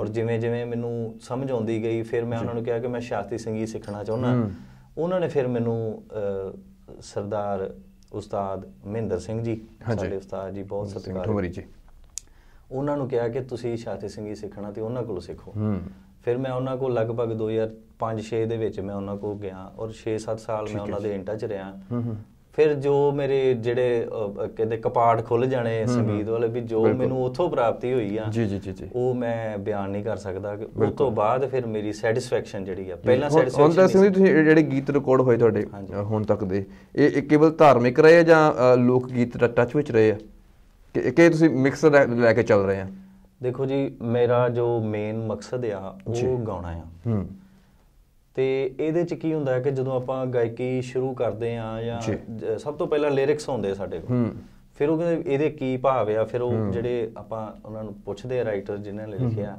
ਔਰ ਜਿਵੇਂ ਜਿਵੇਂ ਮੈਨੂੰ ਸਮਝ ਆਉਂਦੀ ਗਈ ਫਿਰ ਮੈਂ ਉਹਨਾਂ ਨੂੰ ਕਿਹਾ ਕਿ ਮੈਂ ਸ਼ਾਸਤਰੀ ਸੰਗੀਤ ਸਿੱਖਣਾ ਚਾਹੁੰਦਾ ਉਹਨਾਂ ਨੇ ਫਿਰ ਮੈਨੂੰ ਸਰਦਾਰ ਉਸਤਾਦ ਮਹਿੰਦਰ ਸਿੰਘ ਜੀ ਸਾਡੇ ਉਸਤਾਦ ਜੀ ਬਹੁਤ ਸਤਿਕਾਰ ਜੀ ਉਹਨਾਂ ਨੂੰ ਕਿਹਾ ਕਿ ਤੁਸੀਂ ਸ਼ਾਸਤਰੀ ਸੰਗੀਤ ਸਿੱਖਣਾ ਤੇ ਉਹਨਾਂ ਕੋਲੋਂ ਸਿੱਖੋ ਫਿਰ ਮੈਂ ਉਹਨਾਂ ਕੋਲ ਲਗਭਗ 2005-6 ਦੇ ਵਿੱਚ ਮੈਂ ਉਹਨਾਂ ਕੋਲ ਗਿਆ ਔਰ 6-7 ਸਾਲ ਮੈਂ ਉਹਨਾਂ ਦੇ ਇੰਟਾ 'ਚ ਰਿਹਾ ਫਿਰ ਜੋ ਮੇਰੇ ਜਿਹੜੇ ਕਹਿੰਦੇ ਕਪਾੜ ਖੁੱਲ ਜਾਣੇ ਸੰਗੀਤ ਵਾਲੇ ਵੀ ਜੋ ਮੈਨੂੰ ਉਥੋਂ ਪ੍ਰਾਪਤੀ ਹੋਈ ਆ ਜੀ ਜੀ ਜੀ ਉਹ ਮੈਂ ਬਿਆਨ ਨਹੀਂ ਕਰ ਸਕਦਾ ਕਿ ਉਸ ਤੋਂ ਬਾਅਦ ਫਿਰ ਮੇਰੀ ਸੈਟੀਸਫੈਕਸ਼ਨ ਜਿਹੜੀ ਆ ਪਹਿਲਾਂ ਸੈਟੀਸਫੈਕਸ਼ਨ ਹੁਣ ਦੱਸੋ ਤੁਸੀਂ ਜਿਹੜੇ ਗੀਤ ਰਿਕਾਰਡ ਹੋਏ ਤੁਹਾਡੇ ਹੁਣ ਤੱਕ ਦੇ ਇਹ ਕੇਵਲ ਧਾਰਮਿਕ ਰਹੇ ਜਾਂ ਲੋਕ ਗੀਤ ਟੱਚ ਵਿੱਚ ਰਹੇ ਆ ਕਿ ਤੁਸੀਂ ਮਿਕਸ ਲੈ ਕੇ ਚੱਲ ਰਹੇ ਆ ਦੇਖੋ ਜੀ ਮੇਰਾ ਜੋ ਮੇਨ ਮਕਸਦ ਆ ਉਹ ਗਾਉਣਾ ਆ ਤੇ ਇਹਦੇ ਚ ਕੀ ਹੁੰਦਾ ਹੈ ਕਿ ਜਦੋਂ ਆਪਾਂ ਗਾਇਕੀ ਸ਼ੁਰੂ ਕਰਦੇ ਆ ਜਾਂ ਸਭ ਤੋਂ ਪਹਿਲਾਂ ਲਿਰਿਕਸ ਹੁੰਦੇ ਸਾਡੇ ਕੋਲ ਫਿਰ ਉਹ ਕਹਿੰਦੇ ਇਹਦੇ ਕੀ ਭਾਵ ਆ ਫਿਰ ਉਹ ਜਿਹੜੇ ਆਪਾਂ ਉਹਨਾਂ ਨੂੰ ਪੁੱਛਦੇ ਆ ਰਾਈਟਰ ਜਿਨ੍ਹਾਂ ਨੇ ਲਿਖਿਆ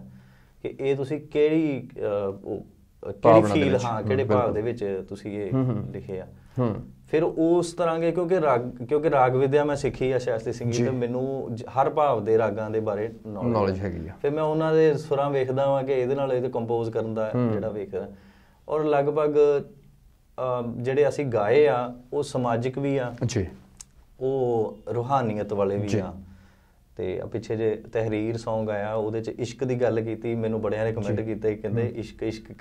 ਕਿ ਇਹ ਤੁਸੀਂ ਕਿਹੜੀ ਕਿਹੜੀ ਫੀਲ ਹਾਂ ਕਿਹੜੇ ਭਾਵ ਦੇ ਵਿੱਚ ਤੁਸੀਂ ਇਹ ਲਿਖਿਆ ਫਿਰ ਉਸ ਤਰ੍ਹਾਂ ਦੇ ਕਿਉਂਕਿ ਰਾਗ ਕਿਉਂਕਿ ਰਾਗ ਵਿਦਿਆ ਮੈਂ ਸਿੱਖੀ ਆ ਸ਼ਾਸਤਰੀ ਸੰਗੀਤ ਮੈਨੂੰ ਹਰ ਭਾਵ ਦੇ ਰਾਗਾਂ ਦੇ ਬਾਰੇ ਨੌਲੇਜ ਹੈਗੀ ਆ ਫਿਰ ਮੈਂ ਉਹਨਾਂ ਦੇ ਸੁਰਾਂ ਵੇਖਦਾ ਹਾਂ ਕਿ ਇਹਦੇ ਨਾਲ ਇਹ ਕੰਪੋਜ਼ ਕਰਨ ਦਾ ਜਿਹੜਾ ਵੇਖਦਾ ਔਰ ਲਗਭਗ ਜਿਹੜੇ ਅਸੀਂ ਗਾਏ ਆ ਉਹ ਸਮਾਜਿਕ ਵੀ ਆ ਜੀ ਉਹ ਰੋਹਾਨੀਅਤ ਵਾਲੇ ਵੀ ਆ ਤੇ ਆ ਪਿੱਛੇ ਜੇ ਤਹਿਰੀਰ Song ਆਇਆ ਉਹਦੇ ਚ ਇਸ਼ਕ ਦੀ ਗੱਲ ਕੀਤੀ ਮੈਨੂੰ ਬੜਿਆਂ ਨੇ ਕਮੈਂਟ ਕੀਤਾ ਕਹਿੰਦੇ ਇਸ਼ਕ ਇਸ਼ਕ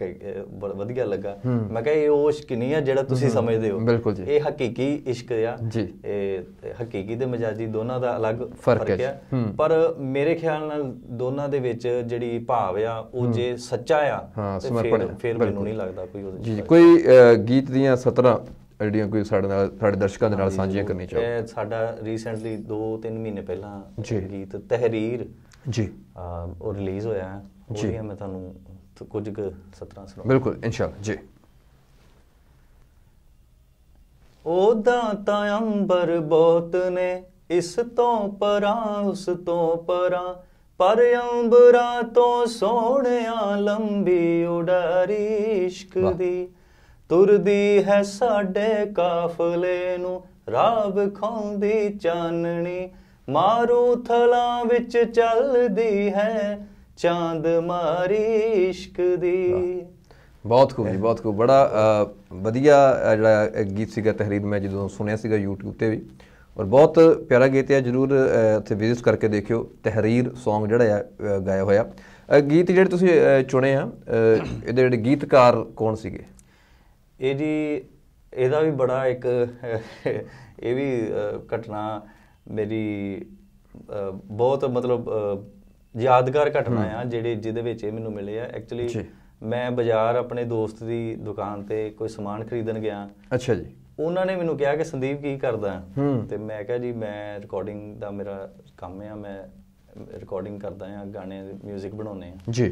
ਬੜਾ ਵਧੀਆ ਲੱਗਾ ਮੈਂ ਕਿਹਾ ਇਹ ਉਹ ਇਸ਼ਕ ਨਹੀਂ ਆ ਜਿਹੜਾ ਤੁਸੀਂ ਸਮਝਦੇ ਹੋ ਇਹ ਹਕੀਕੀ ਇਸ਼ਕ ਆ ਇਹ ਹਕੀਕੀ ਤੇ ਮਜਾਜੀ ਦੋਨਾਂ ਦਾ ਅਲੱਗ ਫਰਕ ਹੈ ਪਰ ਮੇਰੇ ਖਿਆਲ ਨਾਲ ਦੋਨਾਂ ਦੇ ਵਿੱਚ ਜਿਹੜੀ ਭਾਵ ਆ ਉਹ ਜੇ ਸੱਚਾ ਆ ਤੇ ਫਿਰ ਮੈਨੂੰ ਨਹੀਂ ਲੱਗਦਾ ਕੋਈ ਉਹਦੇ ਜੀ ਕੋਈ ਗੀਤ ਦੀਆਂ 17 ਜਿਹੜੀਆਂ ਕੋਈ ਸਾਡੇ ਨਾਲ ਸਾਡੇ ਦਰਸ਼ਕਾਂ ਦੇ ਨਾਲ ਸਾਂਝੀਆਂ ਕਰਨੀ ਚਾਹੋ ਹਾਂ ਸਾਡਾ ਰੀਸੈਂਟਲੀ 2-3 ਮਹੀਨੇ ਪਹਿਲਾਂ ਗੀਤ ਤਹਿਰੀਰ ਜੀ ਉਹ ਰਿਲੀਜ਼ ਹੋਇਆ ਹੈ ਉਹਦੀ ਮੈਂ ਤੁਹਾਨੂੰ ਕੁਝ ਕੁ 17 ਸੁਣਾ ਬਿਲਕੁਲ ਇਨਸ਼ਾਅੱਲਾ ਜੀ ਉਹ ਤਾਂ ਅੰਬਰ ਬੋਤ ਨੇ ਇਸ ਤੋਂ ਪਰਾਂ ਉਸ ਤੋਂ ਪਰਾਂ ਪਰ ਅੰਬਰਾ ਤੋਂ ਸੋਹਣਿਆ ਲੰਬੀ ਉਡਾਰੀ ਇਸ਼ਕ ਦੀ ਤੁਰਦੀ ਹੈ ਸਾਡੇ ਕਾਫਲੇ ਨੂੰ ਰਾਬ ਖਾਉਂਦੀ ਚਾਨਣੀ ਮਾਰੂ ਥਲਾਂ ਵਿੱਚ ਚੱਲਦੀ ਹੈ ਚਾਂਦ ਮਾਰੀ ਇਸ਼ਕ ਦੀ ਬਹੁਤ ਖੂਬ ਜੀ ਬਹੁਤ ਖੂਬ ਬੜਾ ਵਧੀਆ ਜਿਹੜਾ ਗੀਤ ਸੀਗਾ ਤਹਿਰੀਰ ਮੈਂ ਜਦੋਂ ਸੁਣਿਆ ਸੀਗਾ YouTube ਤੇ ਵੀ ਔਰ ਬਹੁਤ ਪਿਆਰਾ ਗੀਤ ਹੈ ਜਰੂਰ ਇੱਥੇ ਵਿਜ਼ਿਟ ਕਰਕੇ ਦੇਖਿਓ ਤਹਿਰੀਰ Song ਜਿਹੜਾ ਹੈ ਗਾਇਆ ਹੋਇਆ ਗੀਤ ਜਿਹੜੇ ਤੁਸੀਂ ਚੁਣੇ ਆ ਇਹਦੇ ਜਿਹੜੇ ਗੀਤਕਾਰ ਕੌਣ ਸੀਗੇ ਇਹ ਜੀ ਇਹਦਾ ਵੀ ਬੜਾ ਇੱਕ ਇਹ ਵੀ ਘਟਨਾ ਮੇਰੀ ਬਹੁਤ ਮਤਲਬ ਯਾਦਗਾਰ ਘਟਨਾ ਆ ਜਿਹੜੇ ਜਿਹਦੇ ਵਿੱਚ ਇਹ ਮੈਨੂੰ ਮਿਲੇ ਆ ਐਕਚੁਅਲੀ ਮੈਂ ਬਾਜ਼ਾਰ ਆਪਣੇ ਦੋਸਤ ਦੀ ਦੁਕਾਨ ਤੇ ਕੋਈ ਸਮਾਨ ਖਰੀਦਣ ਗਿਆ ਅੱਛਾ ਜੀ ਉਹਨਾਂ ਨੇ ਮੈਨੂੰ ਕਿਹਾ ਕਿ ਸੰਦੀਪ ਕੀ ਕਰਦਾ ਤੇ ਮੈਂ ਕਿਹਾ ਜੀ ਮੈਂ ਰਿਕਾਰਡਿੰਗ ਦਾ ਮੇਰਾ ਕੰਮ ਆ ਮੈਂ ਰਿਕਾਰਡਿੰਗ ਕਰਦਾ ਆ ਗਾਣੇ ਮਿਊਜ਼ਿਕ ਬਣਾਉਨੇ ਆ ਜੀ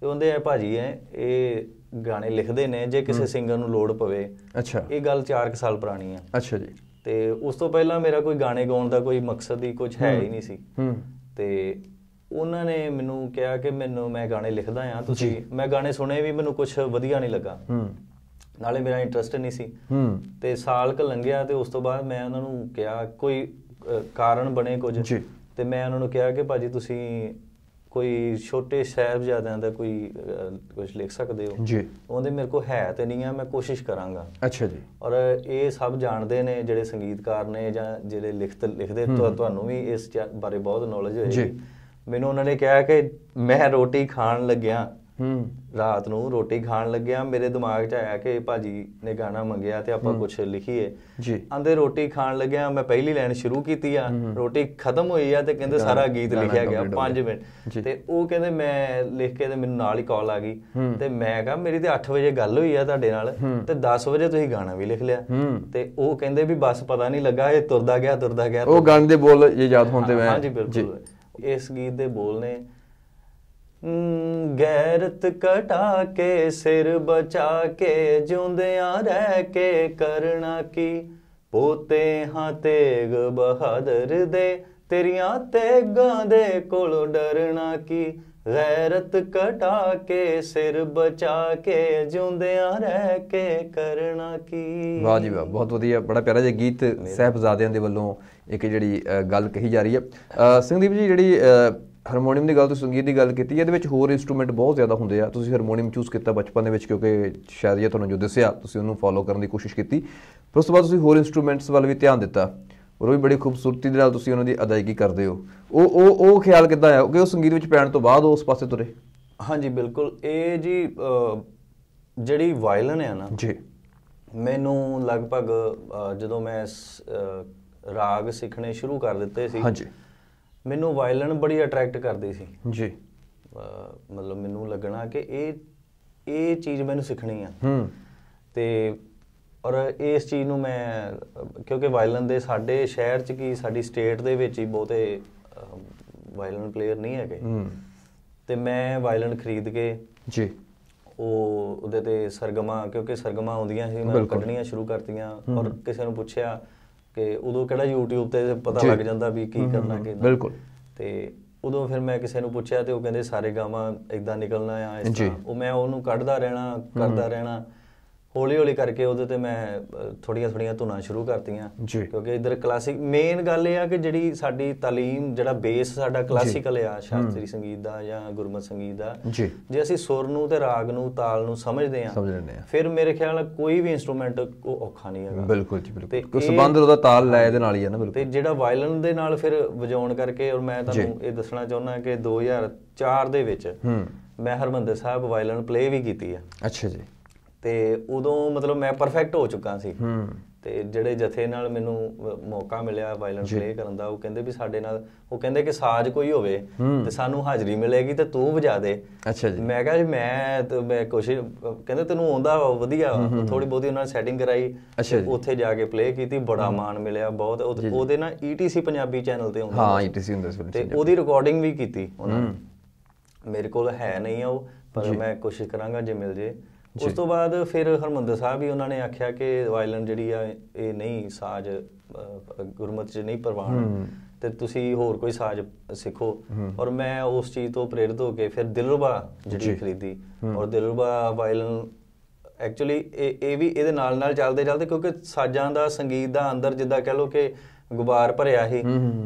ਤੇ ਉਹਦੇ ਆ ਭਾਜੀ ਐ ਇਹ ਗਾਣੇ ਲਿਖਦੇ ਨੇ ਜੇ ਕਿਸੇ ਸਿੰਗਰ ਨੂੰ ਲੋੜ ਪਵੇ ਅੱਛਾ ਇਹ ਗੱਲ 4 ਸਾਲ ਪੁਰਾਣੀ ਆ ਅੱਛਾ ਜੀ ਤੇ ਉਸ ਤੋਂ ਪਹਿਲਾਂ ਮੇਰਾ ਕੋਈ ਗਾਣੇ ਗਾਉਣ ਦਾ ਕੋਈ ਮਕਸਦ ਹੀ ਕੁਝ ਹੈ ਹੀ ਨਹੀਂ ਸੀ ਹੂੰ ਤੇ ਉਹਨਾਂ ਨੇ ਮੈਨੂੰ ਕਿਹਾ ਕਿ ਮੈਨੂੰ ਮੈਂ ਗਾਣੇ ਲਿਖਦਾ ਆ ਤੁਸੀਂ ਮੈਂ ਗਾਣੇ ਸੁਣੇ ਵੀ ਮੈਨੂੰ ਕੁਝ ਵਧੀਆ ਨਹੀਂ ਲੱਗਾ ਹੂੰ ਨਾਲੇ ਮੇਰਾ ਇੰਟਰਸਟ ਨਹੀਂ ਸੀ ਹੂੰ ਤੇ ਸਾਲ ਕ ਲੰਘਿਆ ਤੇ ਉਸ ਤੋਂ ਬਾਅਦ ਮੈਂ ਉਹਨਾਂ ਨੂੰ ਕਿਹਾ ਕੋਈ ਕਾਰਨ ਬਣੇ ਕੁਝ ਜੀ ਤੇ ਮੈਂ ਉਹਨਾਂ ਨੂੰ ਕਿਹਾ ਕਿ ਭਾਜੀ ਤੁਸੀਂ ਕੋਈ ਛੋਟੇ ਸਹਿਬਜ਼ਾਦਿਆਂ ਦਾ ਕੋਈ ਕੁਝ ਲਿਖ ਸਕਦੇ ਹੋ ਜੀ ਉਹਦੇ ਮੇਰੇ ਕੋ ਹੈ ਤੇ ਨਹੀਂ ਆ ਮੈਂ ਕੋਸ਼ਿਸ਼ ਕਰਾਂਗਾ ਅੱਛਾ ਜੀ ਔਰ ਇਹ ਸਭ ਜਾਣਦੇ ਨੇ ਜਿਹੜੇ ਸੰਗੀਤਕਾਰ ਨੇ ਜਾਂ ਜਿਹੜੇ ਲਿਖਤ ਲਿਖਦੇ ਤੁਹਾਨੂੰ ਵੀ ਇਸ ਬਾਰੇ ਬਹੁਤ ਨੌਲੇਜ ਹੋਏਗੀ ਮੈਨੂੰ ਉਹਨਾਂ ਨੇ ਕਿਹਾ ਕਿ ਮੈਂ ਰੋਟੀ ਖਾਣ ਲੱਗਿਆ ਹੂੰ ਰਾਤ ਨੂੰ ਰੋਟੀ ਖਾਣ ਲੱਗਿਆ ਮੇਰੇ ਦਿਮਾਗ 'ਚ ਆਇਆ ਕਿ ਭਾਜੀ ਨੇ ਗਾਣਾ ਮੰਗਿਆ ਤੇ ਆਪਾਂ ਕੁਝ ਲਿਖੀਏ ਜੀ ਆਂਦੇ ਰੋਟੀ ਖਾਣ ਲੱਗਿਆ ਮੈਂ ਪਹਿਲੀ ਲਾਈਨ ਸ਼ੁਰੂ ਕੀਤੀ ਆ ਰੋਟੀ ਖਤਮ ਹੋਈ ਆ ਤੇ ਕਹਿੰਦੇ ਸਾਰਾ ਗੀਤ ਲਿਖਿਆ ਗਿਆ 5 ਮਿੰਟ ਤੇ ਉਹ ਕਹਿੰਦੇ ਮੈਂ ਲਿਖ ਕੇ ਤੇ ਮੈਨੂੰ ਨਾਲ ਹੀ ਕਾਲ ਆ ਗਈ ਤੇ ਮੈਂ ਕਹਾ ਮੇਰੀ ਤੇ 8 ਵਜੇ ਗੱਲ ਹੋਈ ਆ ਤੁਹਾਡੇ ਨਾਲ ਤੇ 10 ਵਜੇ ਤੁਸੀਂ ਗਾਣਾ ਵੀ ਲਿਖ ਲਿਆ ਤੇ ਉਹ ਕਹਿੰਦੇ ਵੀ ਬਸ ਪਤਾ ਨਹੀਂ ਲੱਗਾ ਇਹ ਤੁਰਦਾ ਗਿਆ ਤੁਰਦਾ ਗਿਆ ਉਹ ਗਾਣੇ ਦੇ ਬੋਲ ਇਹ ਯਾਦ ਹੁੰਦੇ ਮੈਂ ਹਾਂਜੀ ਬਿਲਕੁਲ ਇਸ ਗੀਤ ਦੇ ਬੋਲ ਨੇ ਗੈਰਤ ਕਟਾ ਕੇ ਸਿਰ ਬਚਾ ਕੇ ਜਿਉਂਦਿਆਂ ਰਹਿ ਕੇ ਕਰਨਾ ਕੀ ਪੋਤੇ ਹਾਂ ਤੇਗ ਬਹਾਦਰ ਦੇ ਤੇਰੀਆਂ ਤੇਗਾਂ ਦੇ ਕੋਲ ਡਰਨਾ ਕੀ ਗੈਰਤ ਕਟਾ ਕੇ ਸਿਰ ਬਚਾ ਕੇ ਜਿਉਂਦਿਆਂ ਰਹਿ ਕੇ ਕਰਨਾ ਕੀ ਵਾਹ ਜੀ ਵਾਹ ਬਹੁਤ ਵਧੀਆ ਬੜਾ ਪਿਆਰਾ ਜਿਹਾ ਗੀਤ ਸਹਿਬਜ਼ਾਦਿਆਂ ਦੇ ਵੱਲੋਂ ਇੱਕ ਜਿਹੜੀ ਗੱਲ ਕਹੀ ਜਾ ਰਹੀ ਹੈ ਸਿੰਘਦੀਪ ਜੀ ਜਿਹੜੀ ਹਾਰਮੋਨੀਅਮ ਦੀ ਗੱਲ ਤੇ ਸੰਗੀਤ ਦੀ ਗੱਲ ਕੀਤੀ ਇਹਦੇ ਵਿੱਚ ਹੋਰ ਇਨਸਟਰੂਮੈਂਟ ਬਹੁਤ ਜ਼ਿਆਦਾ ਹੁੰਦੇ ਆ ਤੁਸੀਂ ਹਾਰਮੋਨੀਅਮ ਚੂਜ਼ ਕੀਤਾ ਬਚਪਨ ਦੇ ਵਿੱਚ ਕਿਉਂਕਿ ਸ਼ਾਇਦ ਇਹ ਤੁਹਾਨੂੰ ਜੋ ਦੱਸਿਆ ਤੁਸੀਂ ਉਹਨੂੰ ਫੋਲੋ ਕਰਨ ਦੀ ਕੋਸ਼ਿਸ਼ ਕੀਤੀ ਪਰ ਉਸ ਤੋਂ ਬਾਅਦ ਤੁਸੀਂ ਹੋਰ ਇਨਸਟਰੂਮੈਂਟਸ ਵੱਲ ਵੀ ਧਿਆਨ ਦਿੱਤਾ ਔਰ ਉਹ ਵੀ ਬੜੀ ਖੂਬਸੂਰਤੀ ਦੇ ਨਾਲ ਤੁਸੀਂ ਉਹਨਾਂ ਦੀ ਅਦਾਇਗੀ ਕਰਦੇ ਹੋ ਉਹ ਉਹ ਉਹ ਖਿਆਲ ਕਿੱਦਾਂ ਆਇਆ ਕਿ ਉਹ ਸੰਗੀਤ ਵਿੱਚ ਪੈਣ ਤੋਂ ਬਾਅਦ ਉਸ ਪਾਸੇ ਤੁਰੇ ਹਾਂਜੀ ਬਿਲਕੁਲ ਇਹ ਜੀ ਜਿਹੜੀ ਵਾਇਲਨ ਹੈ ਨਾ ਜੀ ਮੈਨੂੰ ਲਗਭਗ ਜਦੋਂ ਮੈਂ ਰਾਗ ਸਿੱਖਣੇ ਸ਼ੁਰੂ ਕਰ ਦਿੱਤੇ ਸੀ ਹਾਂਜੀ ਮੈਨੂੰ ਵਾਇਲਨ ਬੜੀ ਅਟਰੈਕਟ ਕਰਦੀ ਸੀ ਜੀ ਮਤਲਬ ਮੈਨੂੰ ਲੱਗਣਾ ਕਿ ਇਹ ਇਹ ਚੀਜ਼ ਮੈਨੂੰ ਸਿੱਖਣੀ ਆ ਹੂੰ ਤੇ ਔਰ ਇਸ ਚੀਜ਼ ਨੂੰ ਮੈਂ ਕਿਉਂਕਿ ਵਾਇਲਨ ਦੇ ਸਾਡੇ ਸ਼ਹਿਰ ਚ ਕੀ ਸਾਡੀ ਸਟੇਟ ਦੇ ਵਿੱਚ ਹੀ ਬਹੁਤੇ ਵਾਇਲਨ ਪਲੇਅਰ ਨਹੀਂ ਹੈਗੇ ਹੂੰ ਤੇ ਮੈਂ ਵਾਇਲਨ ਖਰੀਦ ਕੇ ਜੀ ਉਹ ਉਹਦੇ ਤੇ ਸਰਗਮਾ ਕਿਉਂਕਿ ਸਰਗਮਾ ਆਉਂਦੀਆਂ ਸੀ ਮੈਂ ਕੱਢਣੀਆਂ ਸ਼ੁਰੂ ਕਰਤੀਆਂ ਔਰ ਕਿਸੇ ਨੂੰ ਪੁੱਛਿਆ ਕਿ ਉਦੋਂ ਕਿਹੜਾ YouTube ਤੇ ਪਤਾ ਲੱਗ ਜਾਂਦਾ ਵੀ ਕੀ ਕਰਨਾ ਕਿਦਾਂ ਬਿਲਕੁਲ ਤੇ ਉਦੋਂ ਫਿਰ ਮੈਂ ਕਿਸੇ ਨੂੰ ਪੁੱਛਿਆ ਤੇ ਉਹ ਕਹਿੰਦੇ ਸਾਰੇ ਗਾਵਾਂ ਇਦਾਂ ਨਿਕਲਣਾ ਆ ਇਸ ਤਰ੍ਹਾਂ ਉਹ ਮੈਂ ਉਹਨੂੰ ਕੱਢਦਾ ਰਹਿਣਾ ਕਰਦਾ ਰਹਿਣਾ ਹੌਲੀ ਹੌਲੀ ਕਰਕੇ ਉਹਦੇ ਤੇ ਮੈਂ ਥੋੜੀਆਂ ਥੋੜੀਆਂ ਧੁਨਾਂ ਸ਼ੁਰੂ ਕਰਤੀਆਂ ਕਿਉਂਕਿ ਇਧਰ ਕਲਾਸਿਕ ਮੇਨ ਗੱਲ ਇਹ ਆ ਕਿ ਜਿਹੜੀ ਸਾਡੀ ਤਾਲੀਮ ਜਿਹੜਾ ਬੇਸ ਸਾਡਾ ਕਲਾਸਿਕਲ ਆ ਸ਼ਾਸਤਰੀ ਸੰਗੀਤ ਦਾ ਜਾਂ ਗੁਰਮਤ ਸੰਗੀਤ ਦਾ ਜੇ ਅਸੀਂ ਸੁਰ ਨੂੰ ਤੇ ਰਾਗ ਨੂੰ ਤਾਲ ਨੂੰ ਸਮਝਦੇ ਆ ਫਿਰ ਮੇਰੇ ਖਿਆਲ ਨਾਲ ਕੋਈ ਵੀ ਇਨਸਟਰੂਮੈਂਟ ਉਹ ਔਖਾ ਨਹੀਂ ਹੈਗਾ ਬਿਲਕੁਲ ਜੀ ਬਿਲਕੁਲ ਤੇ ਸਬੰਧ ਉਹਦਾ ਤਾਲ ਲੈ ਦੇ ਨਾਲ ਹੀ ਆ ਨਾ ਬਿਲਕੁਲ ਤੇ ਜਿਹੜਾ ਵਾਇਲਨ ਦੇ ਨਾਲ ਫਿਰ ਵਜਾਉਣ ਕਰਕੇ ਔਰ ਮੈਂ ਤੁਹਾਨੂੰ ਇਹ ਦੱਸਣਾ ਚਾਹੁੰਦਾ ਕਿ 2004 ਦੇ ਵਿੱਚ ਮੈਂ ਹਰਮੰਦਰ ਸਾਹਿਬ ਵਾਇਲਨ ਪਲੇ ਵੀ ਕੀਤੀ ਆ ਅੱਛਾ ਜੀ ਤੇ ਉਦੋਂ ਮਤਲਬ ਮੈਂ ਪਰਫੈਕਟ ਹੋ ਚੁੱਕਾ ਸੀ ਹੂੰ ਤੇ ਜਿਹੜੇ ਜਥੇ ਨਾਲ ਮੈਨੂੰ ਮੌਕਾ ਮਿਲਿਆ ਵਾਇਲਨ ਪਲੇ ਕਰਨ ਦਾ ਉਹ ਕਹਿੰਦੇ ਵੀ ਸਾਡੇ ਨਾਲ ਉਹ ਕਹਿੰਦੇ ਕਿ ਸਾਜ਼ ਕੋਈ ਹੋਵੇ ਤੇ ਸਾਨੂੰ ਹਾਜ਼ਰੀ ਮਿਲੇਗੀ ਤੇ ਤੂੰ ਵਜਾ ਦੇ ਅੱਛਾ ਜੀ ਮੈਂ ਕਿਹਾ ਜੀ ਮੈਂ ਤੇ ਮੈਂ ਕੋਸ਼ਿਸ਼ ਕਹਿੰਦੇ ਤੈਨੂੰ ਆਉਂਦਾ ਵਧੀਆ ਥੋੜੀ ਬਹੁਤੀ ਉਹਨਾਂ ਨੇ ਸੈਟਿੰਗ ਕਰਾਈ ਉੱਥੇ ਜਾ ਕੇ ਪਲੇ ਕੀਤੀ ਬੜਾ ਮਾਣ ਮਿਲਿਆ ਬਹੁਤ ਉਹਦੇ ਨਾਲ ETC ਪੰਜਾਬੀ ਚੈਨਲ ਤੇ ਹੁੰਦਾ ਹਾਂ ETC ਹੁੰਦਾ ਸੀ ਤੇ ਉਹਦੀ ਰਿਕਾਰਡਿੰਗ ਵੀ ਕੀਤੀ ਉਹਨਾਂ ਨੇ ਮੇਰੇ ਕੋਲ ਹੈ ਨਹੀਂ ਉਹ ਪਰ ਮੈਂ ਕੋਸ਼ਿਸ਼ ਕਰਾਂਗਾ ਜੇ ਮਿਲ ਜੇ ਉਸ ਤੋਂ ਬਾਅਦ ਫਿਰ ਹਰਮੰਦਰ ਸਾਹਿਬ ਵੀ ਉਹਨਾਂ ਨੇ ਆਖਿਆ ਕਿ ਵਾਇਲਨ ਜਿਹੜੀ ਆ ਇਹ ਨਹੀਂ ਸਾਜ ਗੁਰਮਤਿ ਚ ਨਹੀਂ ਪਰਵਾਣ ਤੇ ਤੁਸੀਂ ਹੋਰ ਕੋਈ ਸਾਜ ਸਿੱਖੋ ਔਰ ਮੈਂ ਉਸ ਚੀਜ਼ ਤੋਂ ਪ੍ਰੇਰਿਤ ਹੋ ਕੇ ਫਿਰ ਦਿਲਰਬਾ ਜਿਹੜੀ ਖਰੀਦੀ ਔਰ ਦਿਲਰਬਾ ਵਾਇਲਨ ਐਕਚੁਅਲੀ ਇਹ ਇਹ ਵੀ ਇਹਦੇ ਨਾਲ ਨਾਲ ਚੱਲਦੇ ਚੱਲਦੇ ਕਿਉਂਕਿ ਸਾਜਾਂ ਦਾ ਸੰਗੀਤ ਦਾ ਅੰਦਰ ਜਿੱਦਾਂ ਕਹਿ ਲੋ ਕਿ ਗੁਬਾਰ ਭਰਿਆ ਸੀ